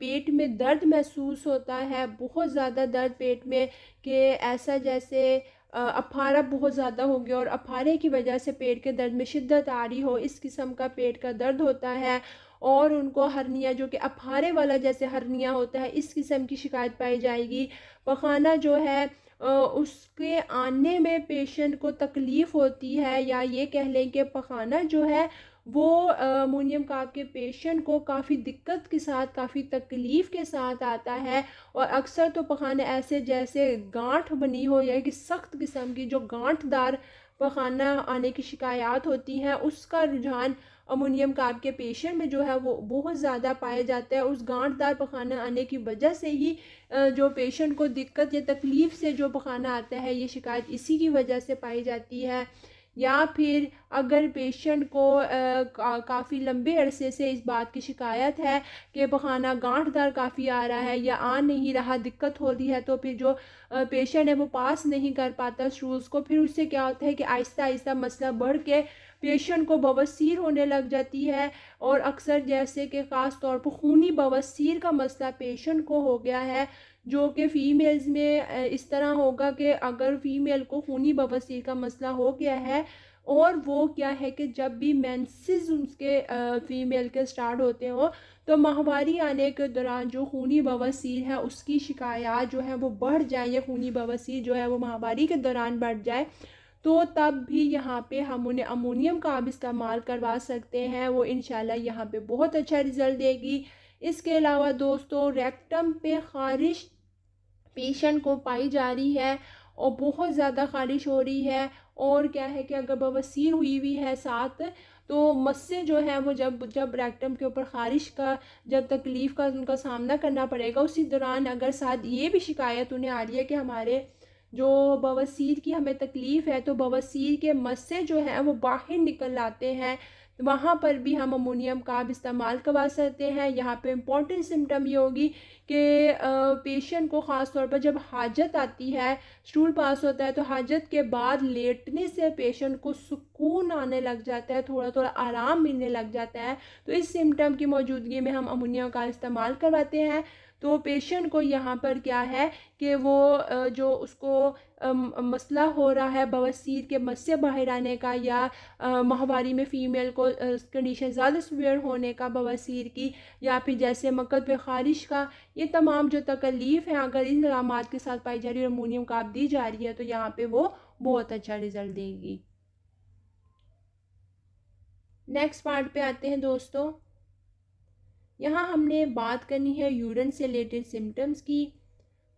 पेट में दर्द महसूस होता है बहुत ज़्यादा दर्द पेट में कि ऐसा जैसे अफारा बहुत ज़्यादा हो गया और अफारे की वजह से पेट के दर्द में शिद्दत आ रही हो इस किस्म का पेट का दर्द होता है और उनको हरनिया जो कि अफारे वाला जैसे हरनिया होता है इस किस्म की शिकायत पाई जाएगी पखाना जो है उसके आने में पेशेंट को तकलीफ़ होती है या ये कह लें कि पखाना जो है वो अमोनियम कार्ब के पेशेंट को काफ़ी दिक्कत के साथ काफ़ी तकलीफ़ के साथ आता है और अक्सर तो पखाने ऐसे जैसे गांठ बनी हो या कि सख्त किस्म की जो गांठदार पखाना आने की शिकायत होती हैं उसका रुझान अमोनियम कार्ब के पेशेंट में जो है वो बहुत ज़्यादा पाया जाता है उस गांठदार पखाना आने की वजह से ही जो पेशेंट को दिक्कत या तकलीफ़ से जो पखाना आता है ये शिकायत इसी की वजह से पाई जाती है या फिर अगर पेशेंट को का, काफ़ी लंबे अरसे से इस बात की शिकायत है कि बखाना गांठदार काफ़ी आ रहा है या आ नहीं रहा दिक्कत हो रही है तो फिर जो पेशेंट है वो पास नहीं कर पाता शूज़ को फिर उससे क्या होता है कि आहिस्ता आहिस्ता मसला बढ़ के पेशेंट को बवसीर होने लग जाती है और अक्सर जैसे कि ख़ास तौर पर खूनी बवसीर का मसला पेशेंट को हो गया है जो कि फ़ीमेल्स में इस तरह होगा कि अगर फ़ीमेल को खूनी बवासीर का मसला हो गया है और वो क्या है कि जब भी मैंसिस उसके फ़ीमेल के स्टार्ट होते हो तो माहवारी आने के दौरान जो खूनी बवासीर है उसकी शिकायत जो है वो बढ़ जाए या खूनी बवासीर जो है वो माहवारी के दौरान बढ़ जाए तो तब भी यहाँ पे हम उन्हें अमोनियम का आप इस्तेमाल करवा सकते हैं वो इन यहाँ पे बहुत अच्छा रिज़ल्ट देगी इसके अलावा दोस्तों रेक्टम पे खारिश पेशेंट को पाई जा रही है और बहुत ज़्यादा खारिश हो रही है और क्या है कि अगर बवसीर हुई हुई है साथ तो मस्से जो है वो जब जब रेक्टम के ऊपर खारिश का जब तकलीफ़ का उनका सामना करना पड़ेगा उसी दौरान अगर साथ ये भी शिकायत उन्हें आ रही है कि हमारे जो बवसीर की हमें तकलीफ़ है तो बवसीर के मस्से जो हैं वो बाहर निकल आते हैं वहाँ पर भी हम अमोनियम का आप इस्तेमाल करवा सकते हैं यहाँ पे इम्पॉर्टेंट सिम्टम ये होगी कि पेशेंट को ख़ास तौर पर जब हाजत आती है स्टूल पास होता है तो हाजत के बाद लेटने से पेशेंट को सुकून आने लग जाता है थोड़ा थोड़ा आराम मिलने लग जाता है तो इस सिम्टम की मौजूदगी में हम अमोनियम का इस्तेमाल करवाते हैं तो पेशेंट को यहाँ पर क्या है कि वो जो उसको मसला हो रहा है बवसीर के मस से बाहर आने का या माहवारी में फ़ीमेल को कंडीशन ज़्यादा सवियर होने का बवसीर की या फिर जैसे मकद पे ख़ारिश का ये तमाम जो तकलीफ़ हैं अगर इन अलामत के साथ पाई जा रही है और अमोनियम काप दी जा रही है तो यहाँ पर वो बहुत अच्छा रिज़ल्ट देगी नेक्स्ट पार्ट पे आते हैं दोस्तों यहाँ हमने बात करनी है यूरिन से रिलेटेड सिम्टम्स की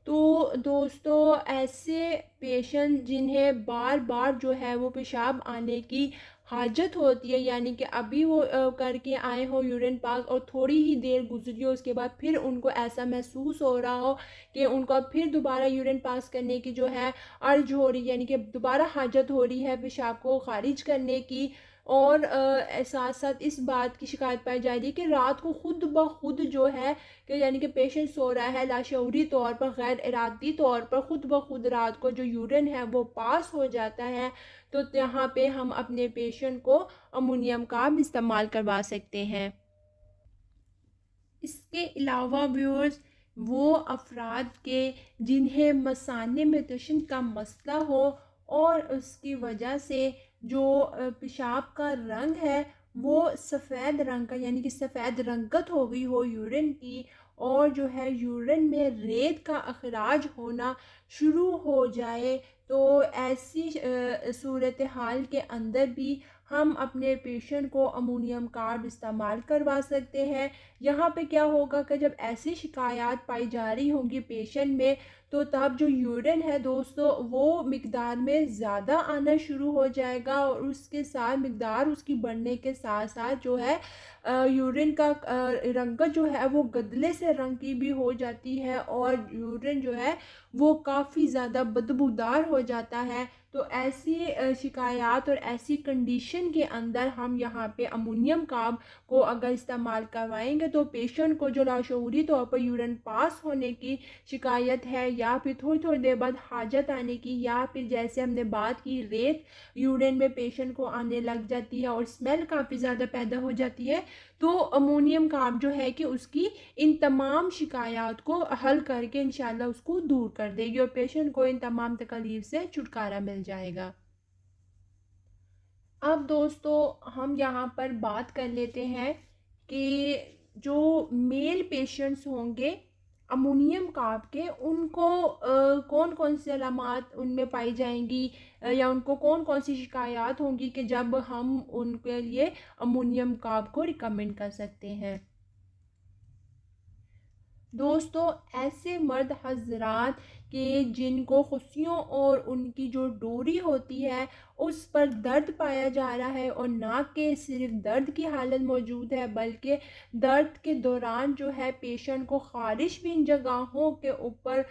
तो दोस्तों ऐसे पेशेंट जिन्हें बार बार जो है वो पेशाब आने की हाजत होती है यानी कि अभी वो करके आए हो यूरिन पास और थोड़ी ही देर गुजरी हो उसके बाद फिर उनको ऐसा महसूस हो रहा हो कि उनको फिर दोबारा यूरिन पास करने की जो है अर्ज हो रही है यानी कि दोबारा हाजत हो रही है पेशाब को खारिज करने की और साथ साथ इस बात की शिकायत पाई जा रही है कि रात को खुद ब खुद जो है कि यानी कि पेशेंट सो रहा है लाशौरी तौर पर गैर इरादी तौर पर खुद ब खुद रात को जो यूरिन है वो पास हो जाता है तो यहाँ पे हम अपने पेशेंट को अमोनियम का इस्तेमाल करवा सकते हैं इसके अलावा व्यूअर्स वो अफराद के जिन्हें मसाने में तशन का मसला हो और उसकी वजह से जो पेशाब का रंग है वो सफ़ेद रंग का यानी कि सफ़ेद रंगत हो गई हो यूरिन की और जो है यूरिन में रेत का अखराज होना शुरू हो जाए तो ऐसी सूरत हाल के अंदर भी हम अपने पेशेंट को अमोनियम कार्ड इस्तेमाल करवा सकते हैं यहाँ पे क्या होगा कि जब ऐसी शिकायत पाई जा रही होंगी पेशेंट में तो तब जो यूरिन है दोस्तों वो मकदार में ज़्यादा आना शुरू हो जाएगा और उसके साथ मकदार उसकी बढ़ने के साथ साथ जो है यूरिन का रंगत जो है वो गदले से रंग की भी हो जाती है और यूरिन जो है वो काफ़ी ज़्यादा बदबूदार हो जाता है तो ऐसी शिकायत और ऐसी कंडीशन के अंदर हम यहाँ पे अमोनियम काब को अगर इस्तेमाल करवाएंगे तो पेशेंट को जो लाशूरी तौर पर यूरन पास होने की शिकायत है या फिर थोड़ी थोड़ी देर बाद हाजत आने की या फिर जैसे हमने बात की रेत यूरन में पेशेंट को आने लग जाती है और स्मेल काफ़ी ज़्यादा पैदा हो जाती है तो अमोनियम काम जो है कि उसकी इन तमाम शिकायत को हल करके इन उसको दूर कर देगी और पेशेंट को इन तमाम तकलीफ से छुटकारा मिल जाएगा अब दोस्तों हम यहाँ पर बात कर लेते हैं कि जो मेल पेशेंट्स होंगे अमोनियम काब के उनको आ, कौन कौन सी अलामत उनमें पाई जाएंगी आ, या उनको कौन कौन सी शिकायत होंगी कि जब हम उनके लिए अमोनियम काब को रिकमेंड कर सकते हैं दोस्तों ऐसे मर्द हजरात के जिनको खुशियों और उनकी जो डोरी होती है उस पर दर्द पाया जा रहा है और ना कि सिर्फ दर्द की हालत मौजूद है बल्कि दर्द के दौरान जो है पेशेंट को ख़ारिश भी इन जगहों के ऊपर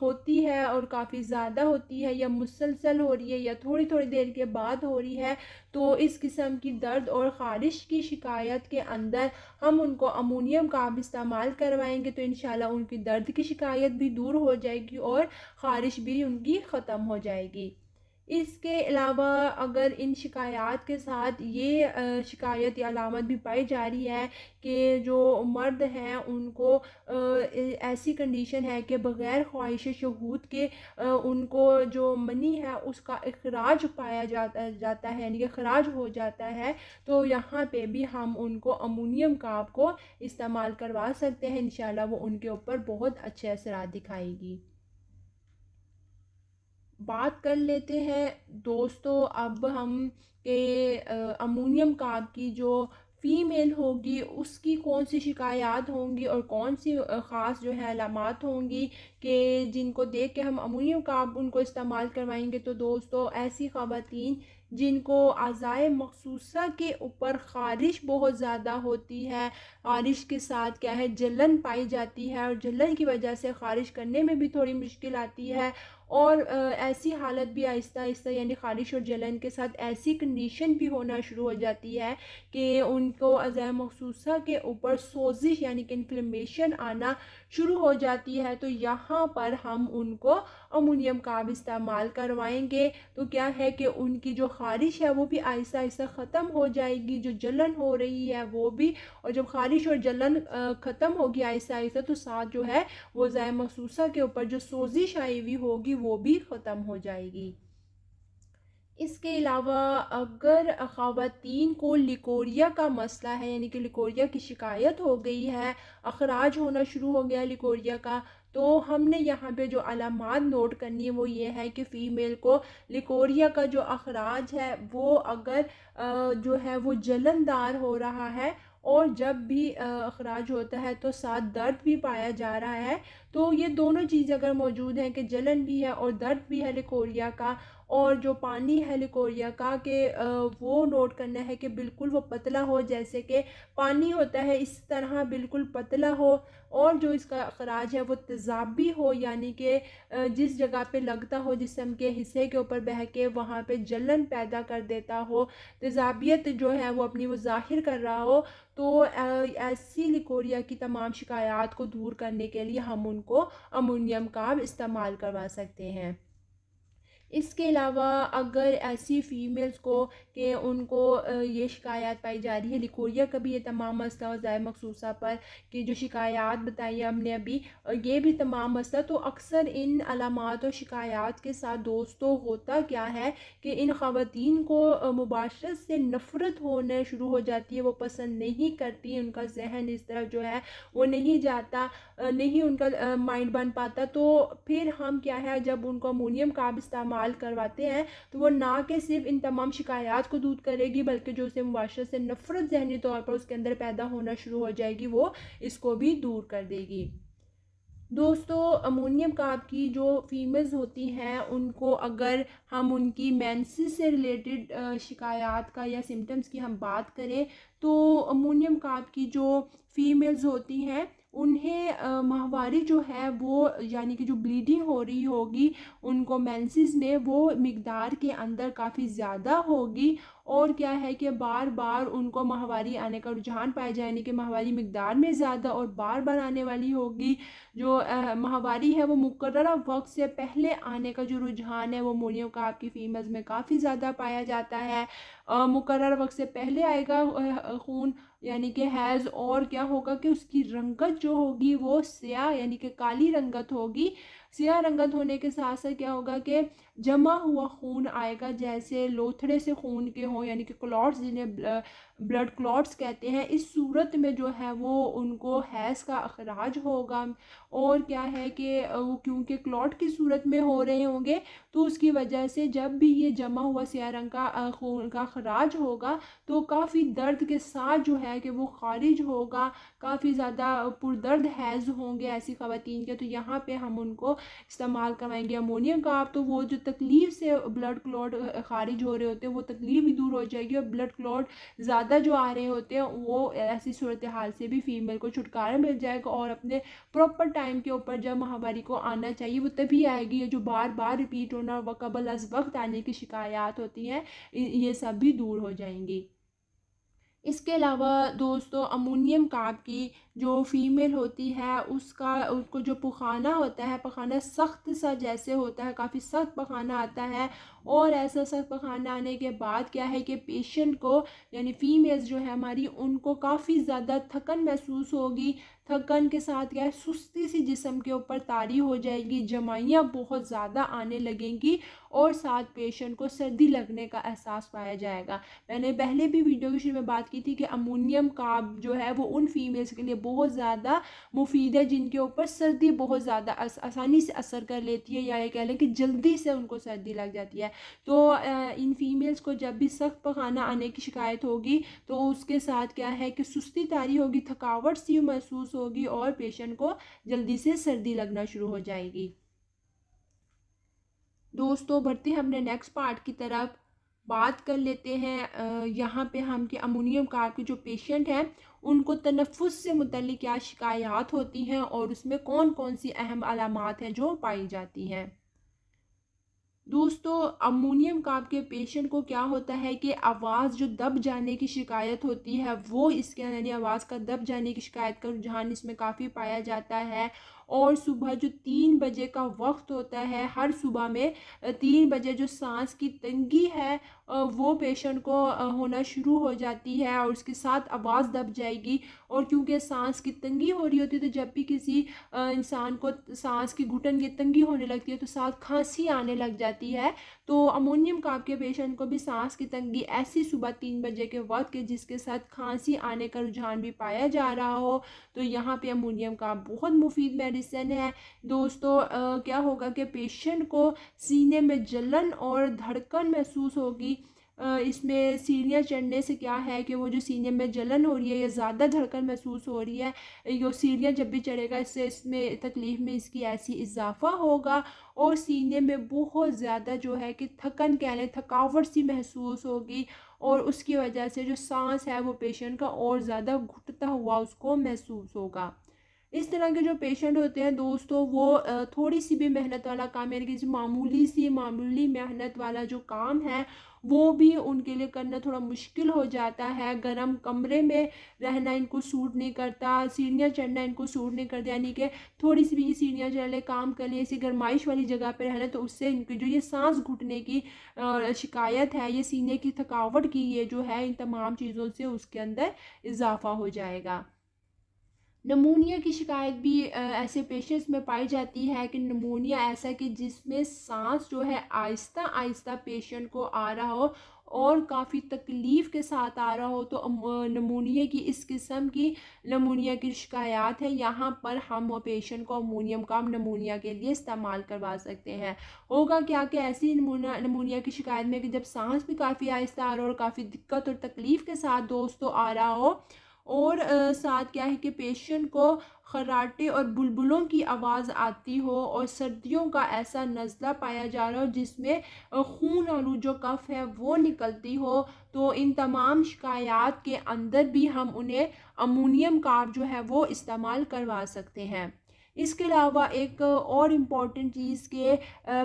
होती है और काफ़ी ज़्यादा होती है या मुसलसल हो रही है या थोड़ी थोड़ी देर के बाद हो रही है तो इस किस्म की दर्द और ख़ारिश की शिकायत के अंदर हम उनको अमोनियम का आप इस्तेमाल करवाएँगे तो इन उनकी दर्द की शिकायत भी दूर हो जाएगी और ख़ारिश भी उनकी ख़त्म हो जाएगी इसके अलावा अगर इन शिकायत के साथ ये शिकायत या अलामत भी पाई जा रही है कि जो मर्द हैं उनको ऐसी कंडीशन है कि बग़ैर ख्वाहिश शहूद के उनको जो मनी है उसका अखराज पाया जाता जाता है यानी कि खराज हो जाता है तो यहाँ पे भी हम उनको अमोनियम काप को इस्तेमाल करवा सकते हैं इन वो उनके ऊपर बहुत अच्छे असरा दिखाएगी बात कर लेते हैं दोस्तों अब हम के अमोनियम काब की जो फ़ीमेल होगी उसकी कौन सी शिकायत होंगी और कौन सी ख़ास जो है अलामत होंगी कि जिनको देख के हम अमोनियम काब उनको इस्तेमाल करवाएंगे तो दोस्तों ऐसी ख़वातीन जिनको आज़ाए मखसूसा के ऊपर ख़ारिश बहुत ज़्यादा होती है ख़ारिश के साथ क्या है जलन पाई जाती है और जलन की वजह से ख़ारिश करने में भी थोड़ी मुश्किल आती है और ऐसी हालत भी आहिस्ता आहिस्ता यानी ख़ारिश और जलन के साथ ऐसी कंडीशन भी होना शुरू हो जाती है कि उनको अज़य मखसूसा के ऊपर सोजिश यानी कि इन्फ्लेमेशन आना शुरू हो जाती है तो यहाँ पर हम उनको अमोनियम का भी इस्तेमाल करवाएंगे तो क्या है कि उनकी जो खारिश है वो भी आहिस्ता आहिस्ता ख़त्म हो जाएगी जो जलन हो रही है वो भी और जब खारिश और जलन ख़त्म होगी आहिस्ता आहिस्ता तो साथ जो है वो ज़ाय महसूसा के ऊपर जो सोजिश आई हुई होगी वो भी ख़त्म हो जाएगी इसके अलावा अगर ख़वातीन को लिकोरिया का मसला है यानी कि लिकोरिया की शिकायत हो गई है अखराज होना शुरू हो गया लिकोरिया का तो हमने यहाँ पे जो अलामत नोट करनी है वो ये है कि फ़ीमेल को लिकोरिया का जो अखराज है वो अगर जो है वो जलनदार हो रहा है और जब भी अखराज होता है तो साथ दर्द भी पाया जा रहा है तो ये दोनों चीज़ अगर मौजूद हैं कि जलन भी है और दर्द भी है लिकोरिया का और जो पानी है लिकोरिया का कि वो नोट करना है कि बिल्कुल वो पतला हो जैसे कि पानी होता है इस तरह बिल्कुल पतला हो और जो इसका अखराज है वो तेज़ाबी हो यानी कि जिस जगह पे लगता हो जिसम के हिस्से के ऊपर बह के वहाँ पे जलन पैदा कर देता हो तेज़ाबियत जो है वो अपनी वो ज़ाहिर कर रहा हो तो ऐसी लिकोरिया की तमाम शिकायत को दूर करने के लिए हम उनको अमोनियम का इस्तेमाल करवा सकते हैं इसके अलावा अगर ऐसी फ़ीमेल्स को कि उनको ये शिकायत पाई जा रही है लिकोरिया का भी ये तमाम मसला और ज़ाहिर मखसूसा पर कि जो शिकायत बताई है हमने अभी ये भी तमाम मसला तो अक्सर इन अलामत और शिकायत के साथ दोस्तों होता क्या है कि इन ख़वान को मुबाशरत से नफ़रत होने शुरू हो जाती है वो पसंद नहीं करती उनका जहन इस तरफ जो है वो नहीं जाता नहीं उनका माइंड बन पाता तो फिर हम क्या है जब उनको अमोनियम का इस्तेमाल इस्तेमाल करवाते हैं तो वो ना कि सिर्फ इन तमाम शिकायत को दूर करेगी बल्कि जो उसे मुआरे से नफरत जहनी तौर पर उसके अंदर पैदा होना शुरू हो जाएगी वो इसको भी दूर कर देगी दोस्तों अमोनियम काप की जो फीमेल्स होती हैं उनको अगर हम उनकी मैंसिस से रिलेटेड शिकायत का या सिम्टम्स की हम बात करें तो अमोनियम काप की जो फीमेल्स होती हैं उन्हें माहवारी जो है वो यानी कि जो ब्लीडिंग हो रही होगी उनको मेंसेस में वो मकदार के अंदर काफ़ी ज़्यादा होगी और क्या है कि बार बार उनको माहवारी आने का रुझान पाया जाए यानी कि माहवारी मकदार में ज़्यादा और बार बार आने वाली होगी जो माहवारी है वो मुकर वक्त से पहले आने का जो रुझान है वो मोलियों का आपकी फीमेल्स में काफ़ी ज़्यादा पाया जाता है मुकर वक्त से पहले आएगा खून यानी कि हैज़ और क्या होगा कि उसकी रंगत जो होगी वो स्याह यानी कि काली रंगत होगी सिया रंगत होने के साथ साथ क्या होगा कि जमा हुआ खून आएगा जैसे लोथड़े से खून के हों यानी कि क्लॉट्स जिन्हें ब्लड क्लॉट्स कहते हैं इस सूरत में जो है वो उनको हैज़ का अखराज होगा और क्या है कि वो क्योंकि क्लॉट की सूरत में हो रहे होंगे तो उसकी वजह से जब भी ये जमा हुआ सिया रंग का खून का अखराज होगा तो काफ़ी दर्द के साथ जो है कि वो खारिज होगा काफ़ी ज़्यादा पुरदर्द हैज़ होंगे ऐसी खातन के तो यहाँ पर हम उनको इस्तेमाल करवाएंगे अमोनियम का आप तो वो जो तकलीफ़ से ब्लड क्लॉट खारिज हो रहे होते हैं वो तकलीफ़ भी दूर हो जाएगी और ब्लड क्लॉट ज़्यादा ज़्यादा जो आ रहे होते हैं वो ऐसी सूरत हाल से भी फीमेल को छुटकारा मिल जाएगा और अपने प्रॉपर टाइम के ऊपर जब महामारी को आना चाहिए वो तभी आएगी जो बार बार रिपीट होना व कबल अज वक्त आने की शिकायत होती हैं ये सब भी दूर हो जाएंगी इसके अलावा दोस्तों अमोनियम काप की जो फीमेल होती है उसका उसको जो पखाना होता है पखाना सख्त सा जैसे होता है काफ़ी सख्त पखाना आता है और ऐसा सख्त पखाना आने के बाद क्या है कि पेशेंट को यानी फीमेल्स जो है हमारी उनको काफ़ी ज़्यादा थकन महसूस होगी थकन के साथ क्या है सुस्ती सी जिसम के ऊपर तारी हो जाएगी जमाइयाँ बहुत ज़्यादा आने लगेंगी और साथ पेशेंट को सर्दी लगने का एहसास पाया जाएगा मैंने पहले भी वीडियो के शुरू में बात की थी कि अमोनियम काब जो है वो उन फीमेल्स के लिए बहुत ज़्यादा मुफीद है जिनके ऊपर सर्दी बहुत ज़्यादा आसानी से असर कर लेती है या ये कह लें कि जल्दी से उनको सर्दी लग जाती है तो इन फीमेल्स को जब भी सख्त पखाना आने की शिकायत होगी तो उसके साथ क्या है कि सुस्ती तारी होगी थकावट सी महसूस होगी और पेशेंट को जल्दी से सर्दी लगना शुरू हो जाएगी दोस्तों बढ़ते हैं अपने नेक्स्ट पार्ट की तरफ बात कर लेते हैं यहाँ पे हम के अमोनियम कार्ब के जो पेशेंट हैं उनको तनफुस से मुतल क्या शिकायत होती हैं और उसमें कौन कौन सी अहम अलामत हैं जो पाई जाती हैं दोस्तों अमोनियम कार्ब के पेशेंट को क्या होता है कि आवाज़ जो दब जाने की शिकायत होती है वो इसके यानी आवाज़ का दब जाने की शिकायत का रुझान इसमें काफ़ी पाया जाता है और सुबह जो तीन बजे का वक्त होता है हर सुबह में तीन बजे जो सांस की तंगी है वो पेशेंट को होना शुरू हो जाती है और उसके साथ आवाज़ दब जाएगी और क्योंकि सांस की तंगी हो रही होती है तो जब भी किसी इंसान को सांस की घुटन की तंगी होने लगती है तो साथ खांसी आने लग जाती है तो अमोनियम काप के पेशेंट को भी सांस की तंगी ऐसी सुबह तीन बजे के वक्त के जिसके साथ खांसी आने का रुझान भी पाया जा रहा हो तो यहाँ पे अमोनियम काप बहुत मुफीद मेडिसिन है दोस्तों आ, क्या होगा कि पेशेंट को सीने में जलन और धड़कन महसूस होगी इसमें सीनियर चढ़ने से क्या है कि वो जो सीनियर में जलन हो रही है या ज़्यादा धड़कन महसूस हो रही है यो सीनियर जब भी चढ़ेगा इससे इसमें तकलीफ़ में इसकी ऐसी इजाफा होगा और सीने में बहुत ज़्यादा जो है कि थकन कह लें थकावट सी महसूस होगी और उसकी वजह से जो सांस है वो पेशेंट का और ज़्यादा घुटता हुआ उसको महसूस होगा इस तरह के जो पेशेंट होते हैं दोस्तों वो थोड़ी सी भी मेहनत वाला काम यानी कि जो मामूली सी मामूली मेहनत वाला जो काम है वो भी उनके लिए करना थोड़ा मुश्किल हो जाता है गर्म कमरे में रहना इनको सूट नहीं करता सीढ़ियाँ चढ़ना इनको सूट नहीं करता यानी कि थोड़ी सी भी सीढ़ियाँ चढ़ लें काम कर लें ऐसी गर्माइश वाली जगह पर रहना तो उससे इनकी जो ये सांस घुटने की शिकायत है ये सीने की थकावट की ये जो है इन तमाम चीज़ों से उसके अंदर इजाफा हो जाएगा नमोनिया की शिकायत भी ऐसे पेशेंट्स में पाई जाती है कि नमोनिया ऐसा कि जिसमें सांस जो है आहिस्ता आहिस्ता पेशेंट को आ रहा हो और काफ़ी तकलीफ़ के साथ आ रहा हो तो नमोनिया की इस किस्म की नमोनिया की शिकायत है यहाँ पर हम पेशेंट को अमोनियम का नमोनिया के लिए इस्तेमाल करवा सकते हैं होगा क्या कि ऐसी नमोना नमोनिया की शिकायत में कि जब सांस भी काफ़ी आहिस्ता आ रहा हो और काफ़ी दिक्कत और तकलीफ़ के साथ दोस्तों आ रहा हो और आ, साथ क्या है कि पेशेंट को खराटे और बुलबुलों की आवाज़ आती हो और सर्दियों का ऐसा नज़ला पाया जा रहा हो जिसमें खून और जो कफ है वो निकलती हो तो इन तमाम शिकायात के अंदर भी हम उन्हें अमोनियम कार जो है वो इस्तेमाल करवा सकते हैं इसके अलावा एक और इम्पॉर्टेंट चीज़ के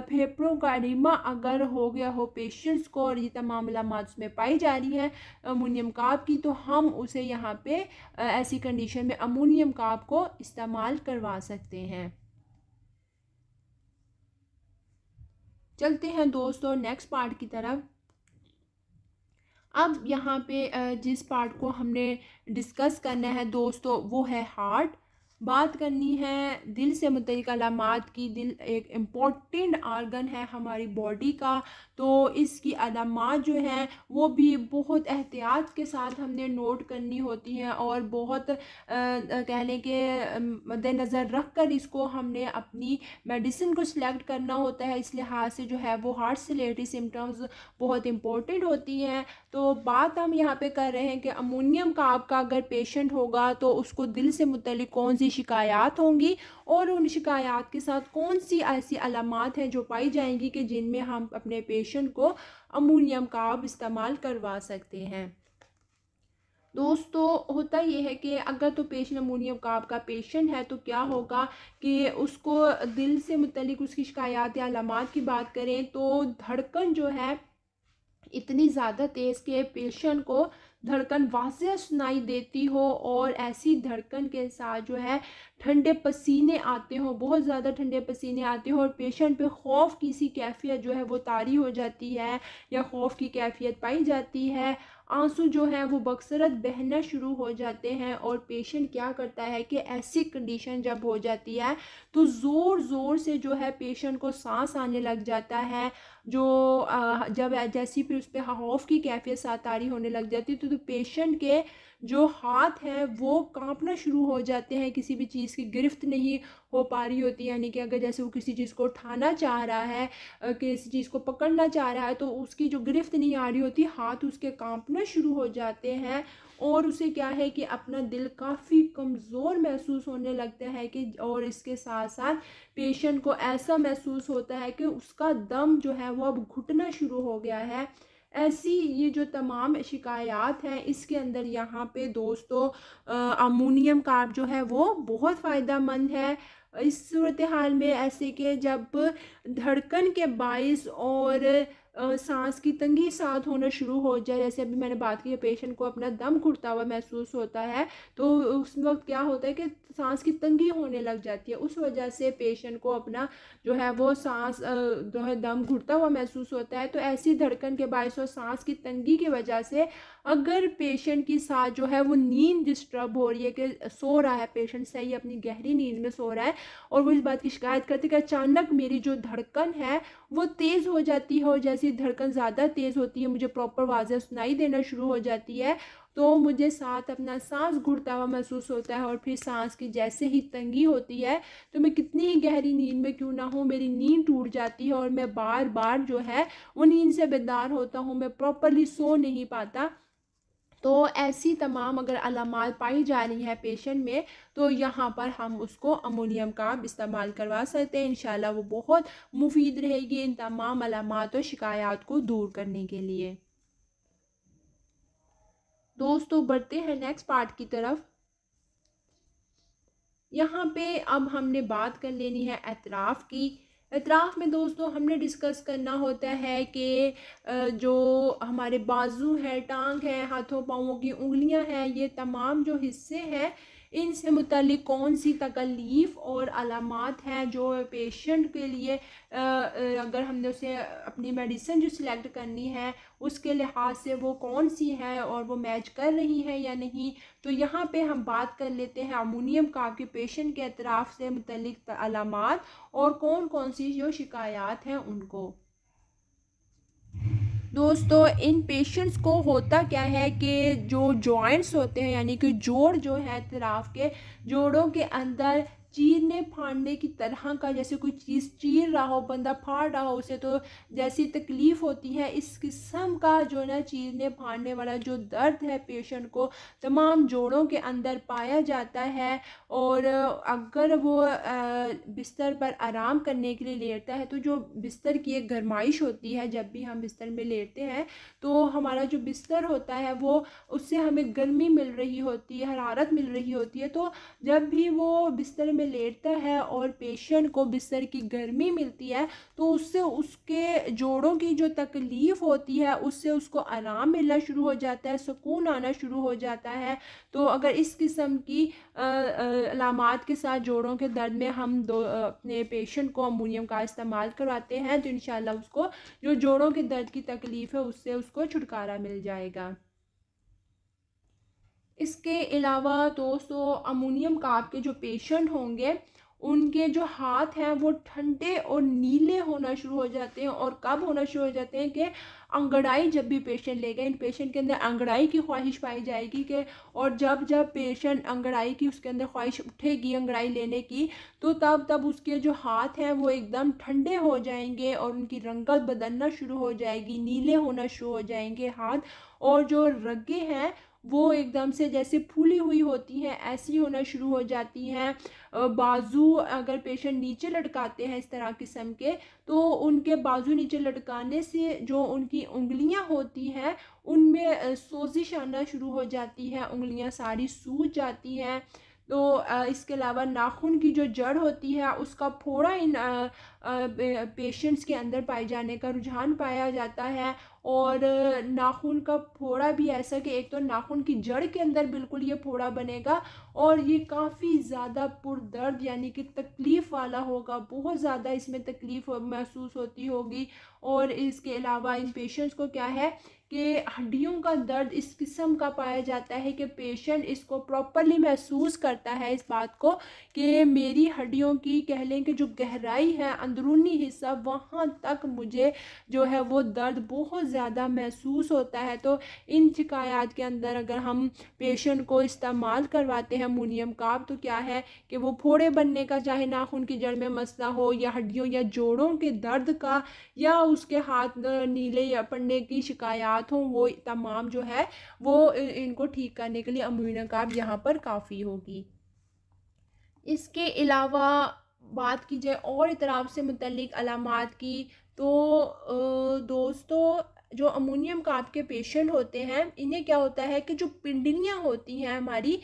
फेफड़ों का एडिमा अगर हो गया हो पेशेंट्स को और ये तमाम लामत उसमें पाई जा रही हैं अमोनियम काप की तो हम उसे यहाँ पे ऐसी कंडीशन में अमोनियम काप को इस्तेमाल करवा सकते हैं चलते हैं दोस्तों नेक्स्ट पार्ट की तरफ अब यहाँ पे जिस पार्ट को हमने डिस्कस करना है दोस्तों वो है हार्ट बात करनी है दिल से मुतलिक अलामत की दिल एक इम्पॉर्टेंट आर्गन है हमारी बॉडी का तो इसकी अलामत जो हैं वो भी बहुत एहतियात के साथ हमने नोट करनी होती हैं और बहुत कह लें कि रख कर इसको हमने अपनी मेडिसिन को सिलेक्ट करना होता है इस लिहाज से जो है वो हार्ट से रिलेटेड सिम्टम्स बहुत इम्पोर्टेंट होती हैं तो बात हम यहाँ पे कर रहे हैं कि अमोनियम का आपका अगर पेशेंट होगा तो उसको दिल से मुतलिक कौन सी शिकायत होंगी और उन शिकायत के साथ कौन सी ऐसी अलामत हैं जो पाई जाएंगी कि जिनमें हम अपने पेशेंट को अमोनियम का आप इस्तेमाल करवा सकते हैं दोस्तों होता ये है कि अगर तो पेशेंट अमोनियम का आपका पेशेंट है तो क्या होगा कि उसको दिल से मुतलिक उसकी शिकायत या अलामत की बात करें तो धड़कन जो है इतनी ज़्यादा तेज़ के पेशेंट को धड़कन वाजह सुनाई देती हो और ऐसी धड़कन के साथ जो है ठंडे पसीने आते हो बहुत ज़्यादा ठंडे पसीने आते हो और पेशेंट पे खौफ की सी कैफियत जो है वो तारी हो जाती है या खौफ की कैफियत पाई जाती है आंसू जो है वो बक्सरत बहना शुरू हो जाते हैं और पेशेंट क्या करता है कि ऐसी कंडीशन जब हो जाती है तो ज़ोर ज़ोर से जो है पेशेंट को सांस आने लग जाता है जो जब जैसी फिर उस पर हौफ की कैफियत सातारी होने लग जाती है तो, तो पेशेंट के जो हाथ हैं वो कांपना शुरू हो जाते हैं किसी भी चीज़ की गिरफ्त नहीं हो पा रही होती यानी कि अगर जैसे वो किसी चीज़ को उठाना चाह रहा है किसी चीज़ को पकड़ना चाह रहा है तो उसकी जो गिरफ्त नहीं आ रही होती हाथ उसके कांपना शुरू हो जाते हैं और उसे क्या है कि अपना दिल काफ़ी कमज़ोर महसूस होने लगता है कि और इसके साथ साथ पेशेंट को ऐसा महसूस होता है कि उसका दम जो है वो अब घुटना शुरू हो गया है ऐसी ये जो तमाम शिकायत हैं इसके अंदर यहाँ पे दोस्तों अमोनियम कार्ब जो है वो बहुत फ़ायदा मंद है इस सूरत हाल में ऐसे के जब धड़कन के बायस और सांस की तंगी साथ होना शुरू हो जाए जैसे अभी मैंने बात की पेशेंट को अपना दम घुटता हुआ महसूस होता है तो उस वक्त क्या होता है कि सांस की तंगी होने लग जाती है उस वजह से पेशेंट को अपना जो है वो सांस जो है दम घुटता हुआ महसूस होता है तो ऐसी धड़कन के बायस और सांस की तंगी की वजह से अगर पेशेंट की साथ जो है वो नींद डिस्टर्ब हो रही है कि सो रहा है पेशेंट सही अपनी गहरी नींद में सो रहा है और वो इस बात की शिकायत करते कि अचानक मेरी जो धड़कन है वो तेज़ हो जाती है और जैसे से धड़कन ज़्यादा तेज़ होती है मुझे प्रॉपर वाजह सुनाई देना शुरू हो जाती है तो मुझे साथ अपना सांस घुटता हुआ महसूस होता है और फिर सांस की जैसे ही तंगी होती है तो मैं कितनी ही गहरी नींद में क्यों ना हूँ मेरी नींद टूट जाती है और मैं बार बार जो है वो नींद से बेदार होता हूँ मैं प्रॉपरली सो नहीं पाता तो ऐसी तमाम अगर अलामत पाई जा रही है पेशेंट में तो यहाँ पर हम उसको अमोनियम का इस्तेमाल करवा सकते हैं इन वो बहुत मुफीद रहेगी इन तमाम अलामत और शिकायात को दूर करने के लिए दोस्तों बढ़ते हैं नेक्स्ट पार्ट की तरफ यहाँ पे अब हमने बात कर लेनी है एतराफ़ की एतराफ़ में दोस्तों हमने डिस्कस करना होता है कि जो हमारे बाजू हैं टांग है हाथों पाँवों की उंगलियां हैं ये तमाम जो हिस्से हैं इनसे मुतल कौन सी तकलीफ़ और अलामत हैं जो पेशेंट के लिए अगर हमने उसे अपनी मेडिसिन जो सिलेक्ट करनी है उसके लिहाज से वो कौन सी है और वो मैच कर रही है या नहीं तो यहाँ पे हम बात कर लेते हैं अमोनियम का आपके पेशेंट के अतराफ़ से मुतलिक अलामत और कौन कौन सी जो शिकायात हैं उनको दोस्तों इन पेशेंट्स को होता क्या है कि जो जॉइंट्स होते हैं यानी कि जोड़ जो है तराफ के जोड़ों के अंदर चीरने फाड़ने की तरह का जैसे कोई चीज़ चीर रहा हो बंदा फाड़ रहा हो उसे तो जैसी तकलीफ़ होती है इस किस्म का जो ना चीरने फाड़ने वाला जो दर्द है पेशेंट को तमाम जोड़ों के अंदर पाया जाता है और अगर वो बिस्तर पर आराम करने के लिए लेटता है तो जो बिस्तर की एक गरमाइश होती है जब भी हम बिस्तर में लेटते हैं तो हमारा जो बिस्तर होता है वो उससे हमें गर्मी मिल रही होती है हरारत मिल रही होती है तो जब भी वो बिस्तर में लेटता है और पेशेंट को बिस्तर की गर्मी मिलती है तो उससे उसके जोड़ों की जो तकलीफ़ होती है उससे उसको आराम मिलना शुरू हो जाता है सुकून आना शुरू हो जाता है तो अगर इस किस्म की आ, आ, अलामत के साथ जोड़ों के दर्द में हम दो अपने पेशेंट को अमोनियम का इस्तेमाल करवाते हैं तो इन उसको जो जोड़ों के दर्द की तकलीफ़ है उससे उसको छुटकारा मिल जाएगा इसके अलावा दोस्तों अमोनियम का आपके जो पेशेंट होंगे उनके जो हाथ हैं वो ठंडे और नीले होना शुरू हो जाते हैं और कब होना शुरू हो जाते हैं कि अंगड़ाई जब भी पेशेंट लेगा इन पेशेंट के अंदर अंगड़ाई की ख्वाहिश पाई जाएगी कि और जब जब पेशेंट अंगड़ाई की उसके अंदर ख्वाहिश उठेगी अंगड़ाई लेने की तो तब तब उसके जो हाथ हैं वो एकदम ठंडे हो जाएंगे और उनकी रंगत बदलना शुरू हो जाएगी नीले होना शुरू हो जाएंगे हाथ और जो रगे हैं वो एकदम से जैसे फूली हुई होती हैं ऐसी होना शुरू हो जाती हैं बाजू अगर पेशेंट नीचे लटकाते हैं इस तरह किस्म के तो उनके बाजू नीचे लटकाने से जो उनकी उंगलियां होती हैं उनमें सोजिश आना शुरू हो जाती है उंगलियां सारी सूज जाती हैं तो इसके अलावा नाखून की जो जड़ होती है उसका फोड़ा इन पेशेंट्स के अंदर पाए जाने का रुझान पाया जाता है और नाखून का फोड़ा भी ऐसा कि एक तो नाखून की जड़ के अंदर बिल्कुल ये फोड़ा बनेगा और ये काफ़ी ज़्यादा पुरदर्द यानी कि तकलीफ़ वाला होगा बहुत ज़्यादा इसमें तकलीफ़ महसूस होती होगी और इसके अलावा इन पेशेंट्स को क्या है कि हड्डियों का दर्द इस किस्म का पाया जाता है कि पेशेंट इसको प्रॉपरली महसूस करता है इस बात को कि मेरी हड्डियों की कह लें कि जो गहराई है अंदरूनी हिस्सा वहाँ तक मुझे जो है वो दर्द बहुत ज़्यादा महसूस होता है तो इन शिकायात के अंदर अगर हम पेशेंट को इस्तेमाल करवाते हैं मोनियम काप तो क्या है कि वो फोड़े बनने का चाहे नाखून की जड़ में मसला हो या हड्डियों या जोड़ों के दर्द का या उसके हाथ नीले या पड़ने की शिकायत मुश्किलात हों वो तमाम जो है वो इनको ठीक करने के लिए अमोनियम कार्ब यहाँ पर काफ़ी होगी इसके अलावा बात की जाए और इतराब से मुतलिक अलामत की तो दोस्तों जो अमोनियम काप के पेशेंट होते हैं इन्हें क्या होता है कि जो पिंडलियाँ होती हैं हमारी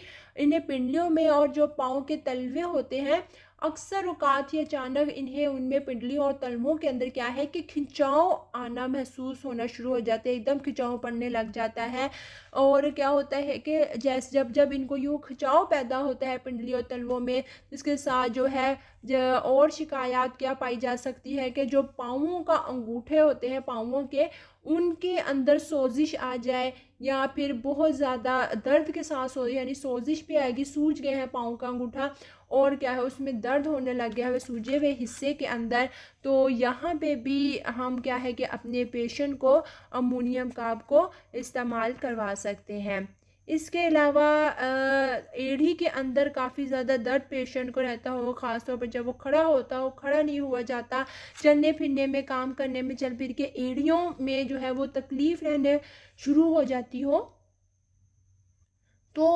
इन्हें पिंडलियों में और जो पाँव के तलवे होते हैं अक्सर अवकात ही अचानक इन्हें उनमें पिंडलियों और तलमों के अंदर क्या है कि खिंचाव आना महसूस होना शुरू हो जाता है एकदम खिंचाव पड़ने लग जाता है और क्या होता है कि जैसे जब जब इनको यूँ खिंचाव पैदा होता है पिंडली और तलवों में इसके साथ जो है और शिकायत क्या पाई जा सकती है कि जो पाँवों का अंगूठे होते हैं पाँवों के उनके अंदर सोजिश आ जाए या फिर बहुत ज़्यादा दर्द के साथ सो यानी सोजिश भी आएगी सूज गए हैं पाँव का अंगूठा और क्या है उसमें दर्द होने लग गया है सूजे हुए हिस्से के अंदर तो यहाँ पे भी हम क्या है कि अपने पेशेंट को अमोनियम काप को इस्तेमाल करवा सकते हैं इसके अलावा एड़ी के अंदर काफ़ी ज़्यादा दर्द पेशेंट को रहता हो ख़ासतौर पर जब वो खड़ा होता हो खड़ा नहीं हुआ जाता चलने फिरने में काम करने में चल फिर के एड़ियों में जो है वो तकलीफ़ रहने शुरू हो जाती हो तो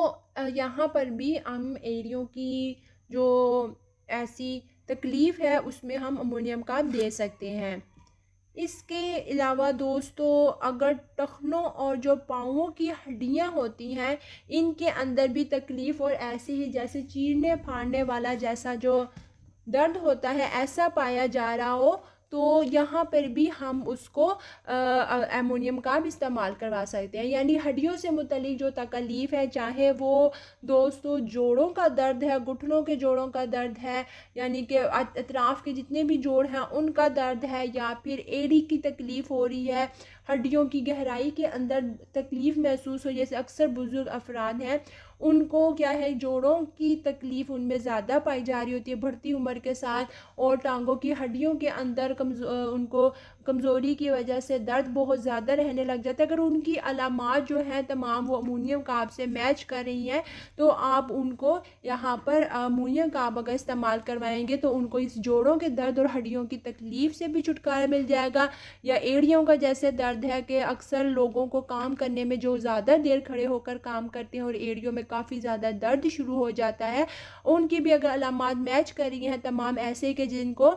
यहाँ पर भी हम एड़ियों की जो ऐसी तकलीफ़ है उसमें हम अमोनियम का दे सकते हैं इसके अलावा दोस्तों अगर टखनों और जो पाँवों की हड्डियाँ होती हैं इनके अंदर भी तकलीफ़ और ऐसे ही जैसे चीरने फाड़ने वाला जैसा जो दर्द होता है ऐसा पाया जा रहा हो तो यहाँ पर भी हम उसको एमोनियम का भी इस्तेमाल करवा सकते हैं यानी हड्डियों से मुतलिक जो तकलीफ़ है चाहे वो दोस्तों जोड़ों का दर्द है घुटनों के जोड़ों का दर्द है यानी कि अतराफ़ के जितने भी जोड़ हैं उनका दर्द है या फिर एड़ी की तकलीफ़ हो रही है हड्डियों की गहराई के अंदर तकलीफ़ महसूस हो जैसे अक्सर बुज़ुर्ग अफराद हैं उनको क्या है जोड़ों की तकलीफ़ उनमें ज़्यादा पाई जा रही होती है बढ़ती उम्र के साथ और टांगों की हड्डियों के अंदर कमजो उनको कमज़ोरी की वजह से दर्द बहुत ज़्यादा रहने लग जाता है अगर उनकी अलामत जो हैं तमाम वो अमोनियम काब से मैच कर रही हैं तो आप उनको यहाँ पर अमोनियम काब अगर इस्तेमाल करवाएंगे तो उनको इस जोड़ों के दर्द और हड्डियों की तकलीफ़ से भी छुटकारा मिल जाएगा या एड़ियों का जैसे दर्द है कि अक्सर लोगों को काम करने में जो ज़्यादा देर खड़े होकर काम करते हैं और एड़ियों में काफ़ी ज़्यादा दर्द शुरू हो जाता है उनकी भी अगर अलामत मैच कर रही हैं तमाम ऐसे कि जिनको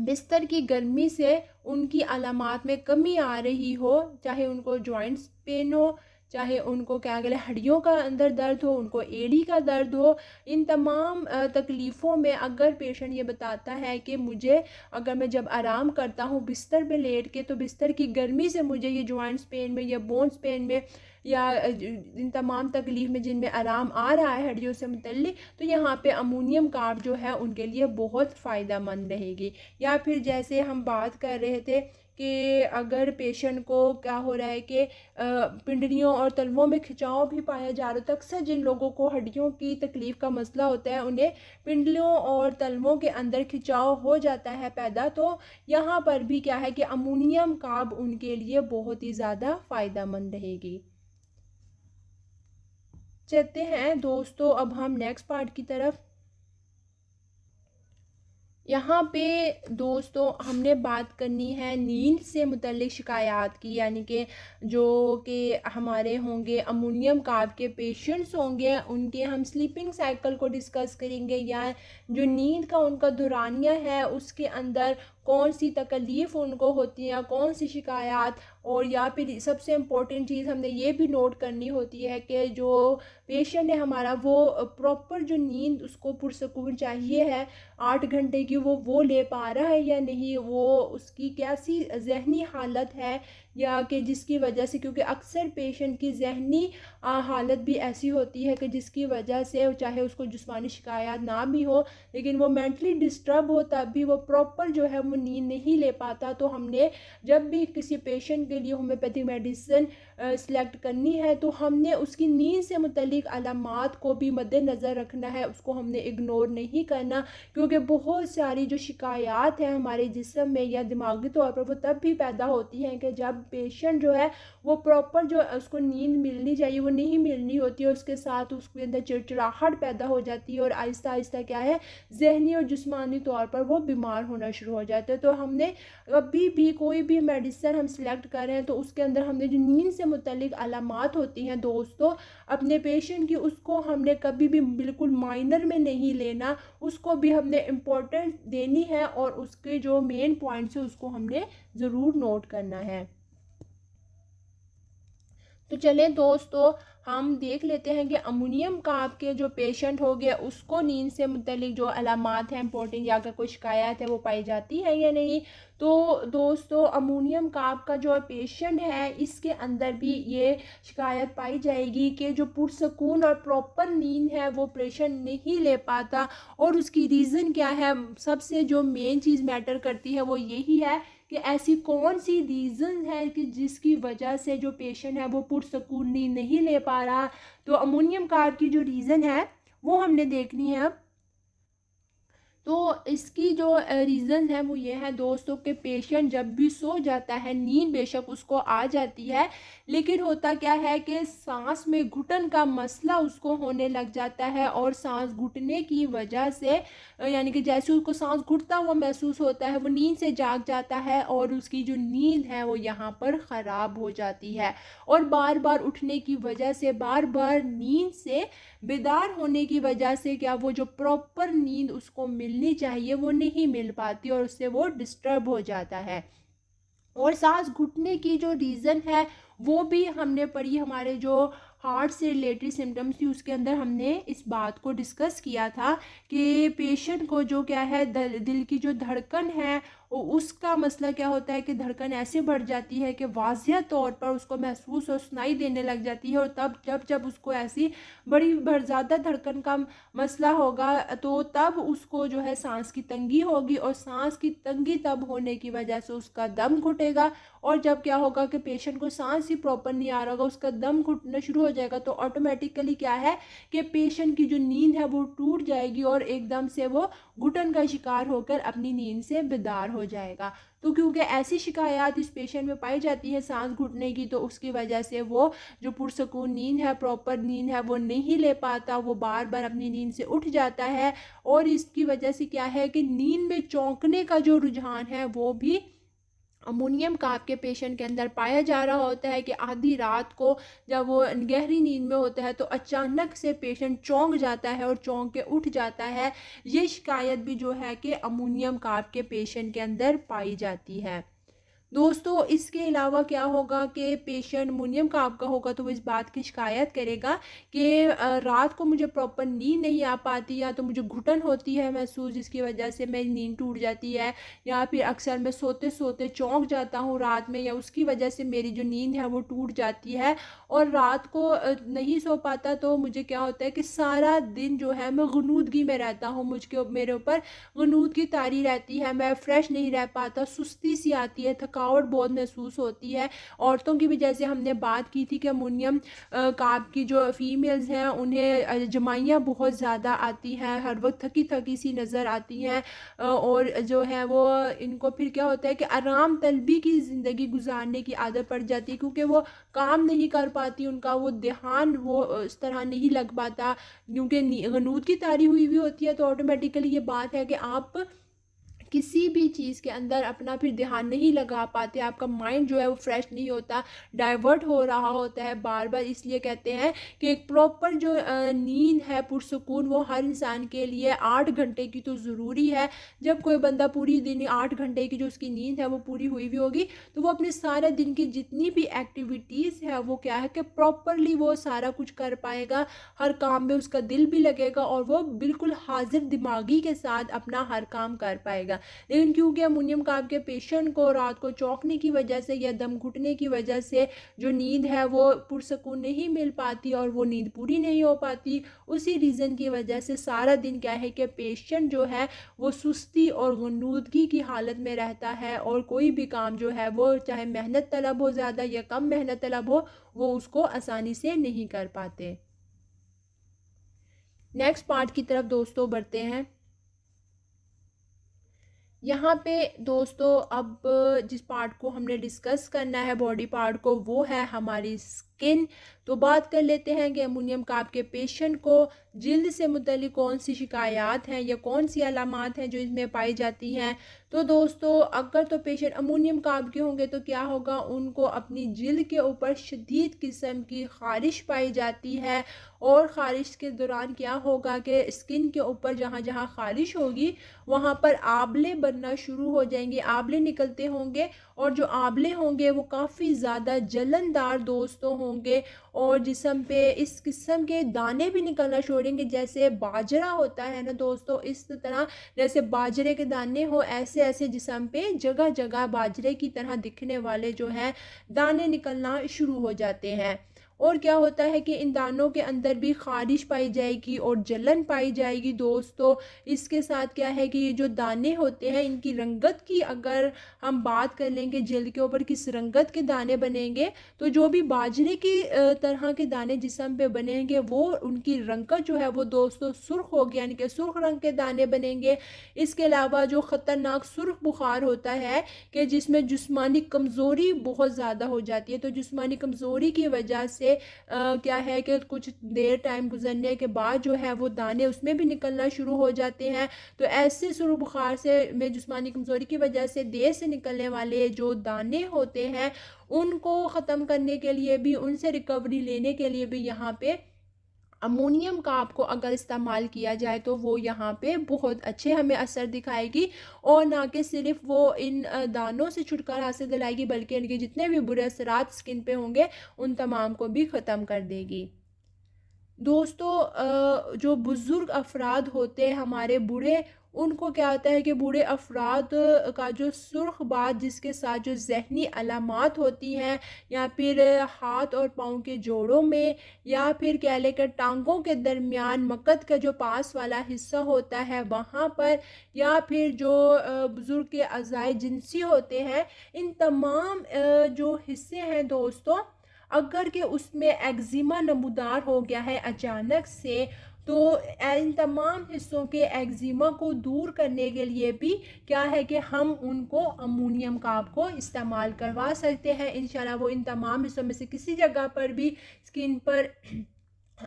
बिस्तर की गर्मी से उनकी अलामत में कमी आ रही हो चाहे उनको जॉइंट्स पेन हो चाहे उनको क्या कहें हड्डियों का अंदर दर्द हो उनको एड़ी का दर्द हो इन तमाम तकलीफ़ों में अगर पेशेंट ये बताता है कि मुझे अगर मैं जब आराम करता हूँ बिस्तर पे लेट के तो बिस्तर की गर्मी से मुझे ये जॉइंट्स पेन में या बोन्स पेन में या इन तमाम तकलीफ़ में जिनमें आराम आ रहा है हड्डियों से मुतल तो यहाँ पे अमोनियम कार्ब जो है उनके लिए बहुत फ़ायदा मंद रहेगी या फिर जैसे हम बात कर रहे थे कि अगर पेशेंट को क्या हो रहा है कि पिंडलियों और तलवों में खिंचाव भी पाया जा रहा है तो अक्सर जिन लोगों को हड्डियों की तकलीफ़ का मसला होता है उन्हें पिंडलियों और तलवों के अंदर खिंचाव हो जाता है पैदा तो यहाँ पर भी क्या है कि अमोनियम काब उनके लिए बहुत ही ज़्यादा फ़ायदा मंद रहेगी चलते हैं दोस्तों अब हम नेक्स्ट पार्ट की तरफ यहाँ पे दोस्तों हमने बात करनी है नींद से मुतलिक शिकायत की यानी कि जो कि हमारे होंगे अमोनियम काव के पेशेंट्स होंगे उनके हम स्लीपिंग साइकिल को डिस्कस करेंगे या जो नींद का उनका दुरानिया है उसके अंदर कौन सी तकलीफ़ उनको होती है कौन सी शिकायत और या फिर सबसे इम्पोर्टेंट चीज़ हमने ये भी नोट करनी होती है कि जो पेशेंट है हमारा वो प्रॉपर जो नींद उसको पुरसकून चाहिए है आठ घंटे की वो वो ले पा रहा है या नहीं वो उसकी कैसी जहनी हालत है या कि जिसकी वजह से क्योंकि अक्सर पेशेंट की जहनी हालत भी ऐसी होती है कि जिसकी वजह से चाहे उसको जिसमानी शिकायत ना भी हो लेकिन वो मैंटली डिस्टर्ब हो तब भी वो प्रॉपर जो है वो नींद नहीं ले पाता तो हमने जब भी किसी पेशेंट के लिए होम्योपैथिक मेडिसिन सिलेक्ट करनी है तो हमने उसकी नींद से मुतलिक अलामत को भी मद्दनज़र रखना है उसको हमने इग्नोर नहीं करना क्योंकि बहुत सारी जो शिकायत हैं हमारे जिसम में या दिमागी तौर पर वो तब भी पैदा होती हैं कि जब पेशेंट जो है वो प्रॉपर जो उसको नींद मिलनी चाहिए वो नहीं मिलनी होती है उसके साथ उसके अंदर चिड़चिड़ाहट पैदा हो जाती है और आहिस्ता आहिस्ता क्या है जहनी और जिसमानी तौर पर वो बीमार होना शुरू हो जाता है तो हमने अभी भी कोई भी मेडिसिन हम सिलेक्ट करें तो उसके अंदर हमने जो नींद से मतलब अलामत होती हैं दोस्तों अपने पेशेंट की उसको हमने कभी भी बिल्कुल माइनर में नहीं लेना उसको भी हमने इम्पोर्टेंस देनी है और उसके जो मेन पॉइंट्स हैं उसको हमने ज़रूर नोट करना है तो चलें दोस्तों हम देख लेते हैं कि अमोनियम का आपके जो पेशेंट हो गया उसको नींद से मुतलिक जो अलामत हैं इम्पोर्टेंट या अगर कोई शिकायत है वो पाई जाती है या नहीं तो दोस्तों अमोनियम काप का जो पेशेंट है इसके अंदर भी ये शिकायत पाई जाएगी कि जो पुरसकून और प्रॉपर नींद है वो पेशेंट नहीं ले पाता और उसकी रीज़न क्या है सबसे जो मेन चीज़ मैटर करती है वो यही है कि ऐसी कौन सी रीज़न है कि जिसकी वजह से जो पेशेंट है वो पुरसकून नहीं ले पा रहा तो अमोनियम कार्ड की जो रीज़न है वो हमने देखनी है अब तो इसकी जो रीज़न है वो ये है दोस्तों के पेशेंट जब भी सो जाता है नींद बेशक उसको आ जाती है लेकिन होता क्या है कि सांस में घुटन का मसला उसको होने लग जाता है और सांस घुटने की वजह से यानी कि जैसे उसको सांस घुटता हुआ महसूस होता है वो नींद से जाग जाता है और उसकी जो नींद है वो यहाँ पर ख़राब हो जाती है और बार बार उठने की वजह से बार बार नींद से बेदार होने की वजह से क्या वो जो प्रॉपर नींद उसको मिल मिलनी चाहिए वो नहीं मिल पाती और उससे वो डिस्टर्ब हो जाता है और सांस घुटने की जो रीज़न है वो भी हमने पढ़ी हमारे जो हार्ट से रिलेटेड सिम्टम्स थी उसके अंदर हमने इस बात को डिस्कस किया था कि पेशेंट को जो क्या है दिल की जो धड़कन है उसका मसला क्या होता है कि धड़कन ऐसे बढ़ जाती है कि वाजिया तौर पर उसको महसूस और सुनाई देने लग जाती है और तब जब जब उसको ऐसी बड़ी बढ़ ज़्यादा धड़कन का मसला होगा तो तब उसको जो है सांस की तंगी होगी और सांस की तंगी तब होने की वजह से उसका दम घुटेगा और जब क्या होगा कि पेशेंट को सांस ही प्रॉपर नहीं आ रहा होगा उसका दम घुटना शुरू हो जाएगा तो ऑटोमेटिकली क्या है कि पेशेंट की जो नींद है वो टूट जाएगी और एकदम से वो घुटन का शिकार होकर अपनी नींद से बेदार हो जाएगा तो क्योंकि ऐसी शिकायत इस पेशेंट में पाई जाती है सांस घुटने की तो उसकी वजह से वो जो पुरसकून नींद है प्रॉपर नींद है वो नहीं ले पाता वो बार बार अपनी नींद से उठ जाता है और इसकी वजह से क्या है कि नींद में चौंकने का जो रुझान है वो भी अमोनियम का आपके पेशेंट के अंदर पाया जा रहा होता है कि आधी रात को जब वो गहरी नींद में होता है तो अचानक से पेशेंट चौंक जाता है और चौंक के उठ जाता है ये शिकायत भी जो है कि अमोनियम का आपके पेशेंट के अंदर पाई जाती है दोस्तों इसके अलावा क्या होगा कि पेशेंट मुनियम का आपका होगा तो वो इस बात की शिकायत करेगा कि रात को मुझे प्रॉपर नींद नहीं आ पाती या तो मुझे घुटन होती है महसूस जिसकी वजह से मेरी नींद टूट जाती है या फिर अक्सर मैं सोते सोते चौंक जाता हूँ रात में या उसकी वजह से मेरी जो नींद है वो टूट जाती है और रात को नहीं सो पाता तो मुझे क्या होता है कि सारा दिन जो है मैं गनूदगी में रहता हूँ मुझके मेरे ऊपर गनूदगी तारी रहती है मैं फ्रेश नहीं रह पाता सुस्ती सी आती है थकान थकावट बहुत महसूस होती है औरतों की भी जैसे हमने बात की थी कि अमोनियम काप की जो फीमेल्स हैं उन्हें जमाइयाँ बहुत ज़्यादा आती हैं हर वक्त थकी थकी सी नज़र आती हैं और जो है वो इनको फिर क्या होता है कि आराम तलबी की ज़िंदगी गुजारने की आदत पड़ जाती है क्योंकि वो काम नहीं कर पाती उनका वो ध्यान वो इस तरह नहीं लग पाता क्योंकि गनूद की तारी हुई हुई होती है तो ऑटोमेटिकली ये बात है कि आप किसी भी चीज़ के अंदर अपना फिर ध्यान नहीं लगा पाते आपका माइंड जो है वो फ्रेश नहीं होता डाइवर्ट हो रहा होता है बार बार इसलिए कहते हैं कि एक प्रॉपर जो नींद है पुरसकून वो हर इंसान के लिए आठ घंटे की तो ज़रूरी है जब कोई बंदा पूरी दिन आठ घंटे की जो उसकी नींद है वो पूरी हुई भी होगी तो वो अपने सारे दिन की जितनी भी एक्टिविटीज़ है वो क्या है कि प्रॉपरली वो सारा कुछ कर पाएगा हर काम में उसका दिल भी लगेगा और वो बिल्कुल हाजिर दिमागी के साथ अपना हर काम कर पाएगा लेकिन क्योंकि अमोनियम का आपके पेशेंट को रात को चौंकने की वजह से या दम घुटने की वजह से जो नींद है वो पुरसकून नहीं मिल पाती और वो नींद पूरी नहीं हो पाती उसी रीज़न की वजह से सारा दिन क्या है कि पेशेंट जो है वो सुस्ती और गनूदगी की हालत में रहता है और कोई भी काम जो है वो चाहे मेहनत तलब हो ज़्यादा या कम मेहनत तलब हो वो उसको आसानी से नहीं कर पाते नेक्स्ट पार्ट की तरफ दोस्तों बढ़ते हैं यहाँ पे दोस्तों अब जिस पार्ट को हमने डिस्कस करना है बॉडी पार्ट को वो है हमारी स्किन तो बात कर लेते हैं कि अमोनियम का आपके पेशेंट को जल्द से मुतल कौन सी शिकायत हैं या कौन सी अलामत हैं जो इसमें पाई जाती हैं तो दोस्तों अगर तो पेशेंट अमोनियम काब के होंगे तो क्या होगा उनको अपनी जल्द के ऊपर शदीद किस्म की खारिश पाई जाती है और ख़ारिश के दौरान क्या होगा कि स्किन के ऊपर जहाँ जहाँ ख़ारिश होगी वहाँ पर आबले बनना शुरू हो जाएंगे आबले निकलते होंगे और जो आंवले होंगे वो काफ़ी ज़्यादा जलनदार दोस्तों होंगे और जिसम पे इस किस्म के दाने भी निकलना शुरू होंगे जैसे बाजरा होता है ना दोस्तों इस तरह जैसे बाजरे के दाने हो ऐसे ऐसे जिसम पे जगह जगह बाजरे की तरह दिखने वाले जो हैं दाने निकलना शुरू हो जाते हैं और क्या होता है कि इन दानों के अंदर भी खारिश पाई जाएगी और जलन पाई जाएगी दोस्तों इसके साथ क्या है कि ये जो दाने होते हैं इनकी रंगत की अगर हम बात कर लेंगे जल के ऊपर किस रंगत के दाने बनेंगे तो जो भी बाजरे की तरह के दाने जिसम पे बनेंगे वो उनकी रंगत जो है वो दोस्तों सुर्ख होगी यानी कि सुर्ख रंग के दाने बनेंगे इसके अलावा जो ख़तरनाक सुर्ख बुखार होता है कि जिसमें जिसमानी कमज़ोरी बहुत ज़्यादा हो जाती है तो जिसमानी कमज़ोरी की वजह से आ, क्या है कि कुछ देर टाइम गुजरने के बाद जो है वो दाने उसमें भी निकलना शुरू हो जाते हैं तो ऐसे शुरू बुखार से में जिसमानी कमज़ोरी की वजह से देर से निकलने वाले जो दाने होते हैं उनको ख़त्म करने के लिए भी उनसे रिकवरी लेने के लिए भी यहाँ पे अमोनियम का आपको अगर इस्तेमाल किया जाए तो वो यहाँ पे बहुत अच्छे हमें असर दिखाएगी और ना कि सिर्फ वो इन दानों से छुटकारा हासिल दिलाएगी बल्कि इनके जितने भी बुरे असरात स्किन पे होंगे उन तमाम को भी ख़त्म कर देगी दोस्तों जो बुज़ुर्ग अफराद होते हैं हमारे बुरे उनको क्या होता है कि बूढ़े अफराद का जो सुर्ख बात जिसके साथ जो जहनी अलामत होती हैं या फिर हाथ और पाँव के जोड़ों में या फिर कह लेकर टांगों के दरमियान मकद का जो पास वाला हिस्सा होता है वहाँ पर या फिर जो बुज़ुर्ग के अज़ाय जिनसी होते हैं इन तमाम जो हिस्से हैं दोस्तों अगर के उसमें एक्जिमा नमदार हो गया है अचानक से तो इन तमाम हिस्सों के एक्जिमा को दूर करने के लिए भी क्या है कि हम उनको अमोनियम काप को इस्तेमाल करवा सकते हैं इन वो इन तमाम हिस्सों में से किसी जगह पर भी स्किन पर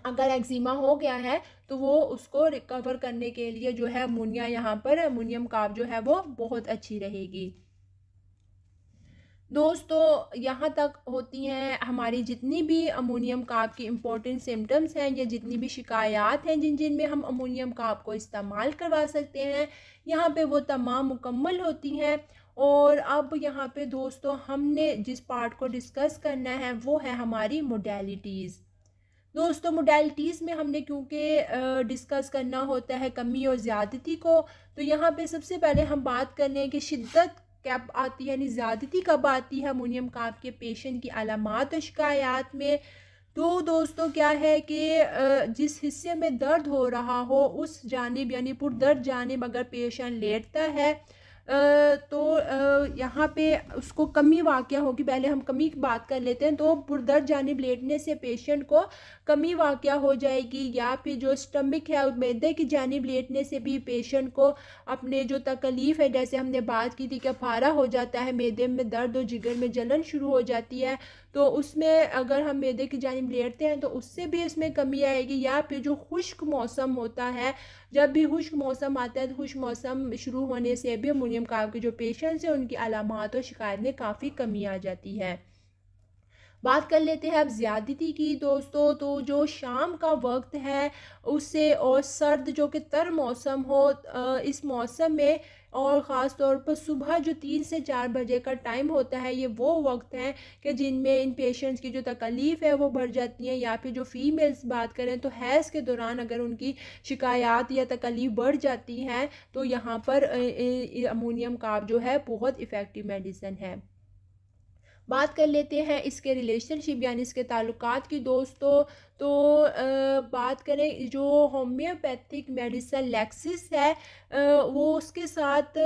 अगर एक्जिमा हो गया है तो वो उसको रिकवर करने के लिए जो है अमोनिया यहाँ पर अमोनियम काप जो है वो बहुत अच्छी रहेगी दोस्तों यहाँ तक होती हैं हमारी जितनी भी अमोनियम काप की इम्पोर्टेंट सिम्टम्स हैं या जितनी भी शिकायात हैं जिन जिन में हम अमोनियम काप को इस्तेमाल करवा सकते हैं यहाँ पे वो तमाम मुकम्मल होती हैं और अब यहाँ पे दोस्तों हमने जिस पार्ट को डिस्कस करना है वो है हमारी मोडेलिटीज़ दोस्तों मोडेलिटीज़ में हमने क्योंकि डिस्कस करना होता है कमी और ज़्यादती को तो यहाँ पे सबसे पहले हम बात कर लें कि शिद्दत कब आती है यानी ज़्यादती कब आती है अमोनियम काफ के पेशेंट की अलामत और शिकायात में तो दोस्तों क्या है कि जिस हिस्से में दर्द हो रहा हो उस जानब यानी दर्द जानब अगर पेशेंट लेटता है तो यहाँ पे उसको कमी वाक़ होगी पहले हम कमी की बात कर लेते हैं तो पुरदर्द जानब लेटने से पेशेंट को कमी वाक़ हो जाएगी या फिर जो स्टमिक है मैदे की जानब लेटने से भी पेशेंट को अपने जो तकलीफ़ है जैसे हमने बात की थी कि फारा हो जाता है मैदे में दर्द और जिगर में जलन शुरू हो जाती है तो उसमें अगर हम मैदे की जानब लेटते हैं तो उससे भी इसमें कमी आएगी या फिर जो खुश्क मौसम होता है जब भी खुश्क मौसम आता है तो खुश्क मौसम शुरू होने से भी अमोनियम कार्ब के जो पेशेंट्स हैं उनकी अलामत और शिकायत में काफ़ी कमी आ जाती है बात कर लेते हैं अब ज़्यादती की दोस्तों तो जो शाम का वक्त है उससे और सर्द जो कि तर मौसम हो इस मौसम में और ख़ास तौर पर सुबह जो तीन से चार बजे का टाइम होता है ये वो वक्त है कि जिनमें इन पेशेंट्स की जो तकलीफ़ है वो बढ़ जाती है या फिर जो फीमेल्स बात करें तो हैज़ के दौरान अगर उनकी शिकायत या तकलीफ़ बढ़ जाती है तो यहाँ पर अमोनियम काप जो है बहुत इफ़ेक्टिव मेडिसिन है बात कर लेते हैं इसके रिलेशनशिप यानी इसके ताल्लुकात की दोस्तों तो बात करें जो होम्योपैथिक मेडिसन लेक्सिस है वो उसके साथ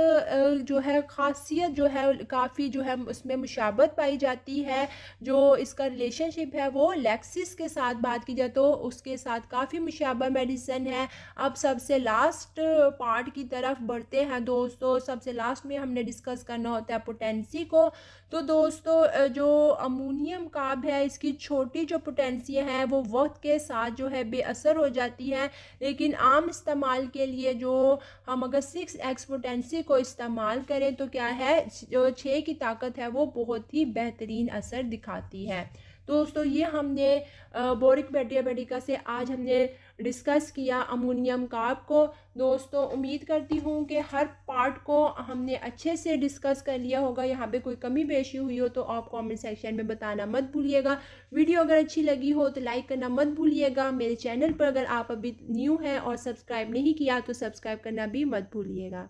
जो है खासियत जो है काफ़ी जो है उसमें मुशाबत पाई जाती है जो इसका रिलेशनशिप है वो लेक्सिस के साथ बात की जाए तो उसके साथ काफ़ी मुशाबा मेडिसन है अब सबसे लास्ट पार्ट की तरफ बढ़ते हैं दोस्तों सबसे लास्ट में हमने डिस्कस करना होता है पोटेंसी को तो दोस्तों जो अमोनियम काब है इसकी छोटी जो पोटेंसी है वो वक्त के साथ जो है बेअसर हो जाती है लेकिन आम इस्तेमाल के लिए जो हम अगर सिक्स एक्सपोटेंसी को इस्तेमाल करें तो क्या है जो छः की ताकत है वो बहुत ही बेहतरीन असर दिखाती है दोस्तों ये हमने बोरिक बैटिया बेटिका से आज हमने डिस्कस किया अमोनियम काब को दोस्तों उम्मीद करती हूँ कि हर पार्ट को हमने अच्छे से डिस्कस कर लिया होगा यहाँ पे कोई कमी पेशी हुई हो तो आप कमेंट सेक्शन में बताना मत भूलिएगा वीडियो अगर अच्छी लगी हो तो लाइक करना मत भूलिएगा मेरे चैनल पर अगर आप अभी न्यू हैं और सब्सक्राइब नहीं किया तो सब्सक्राइब करना भी मत भूलिएगा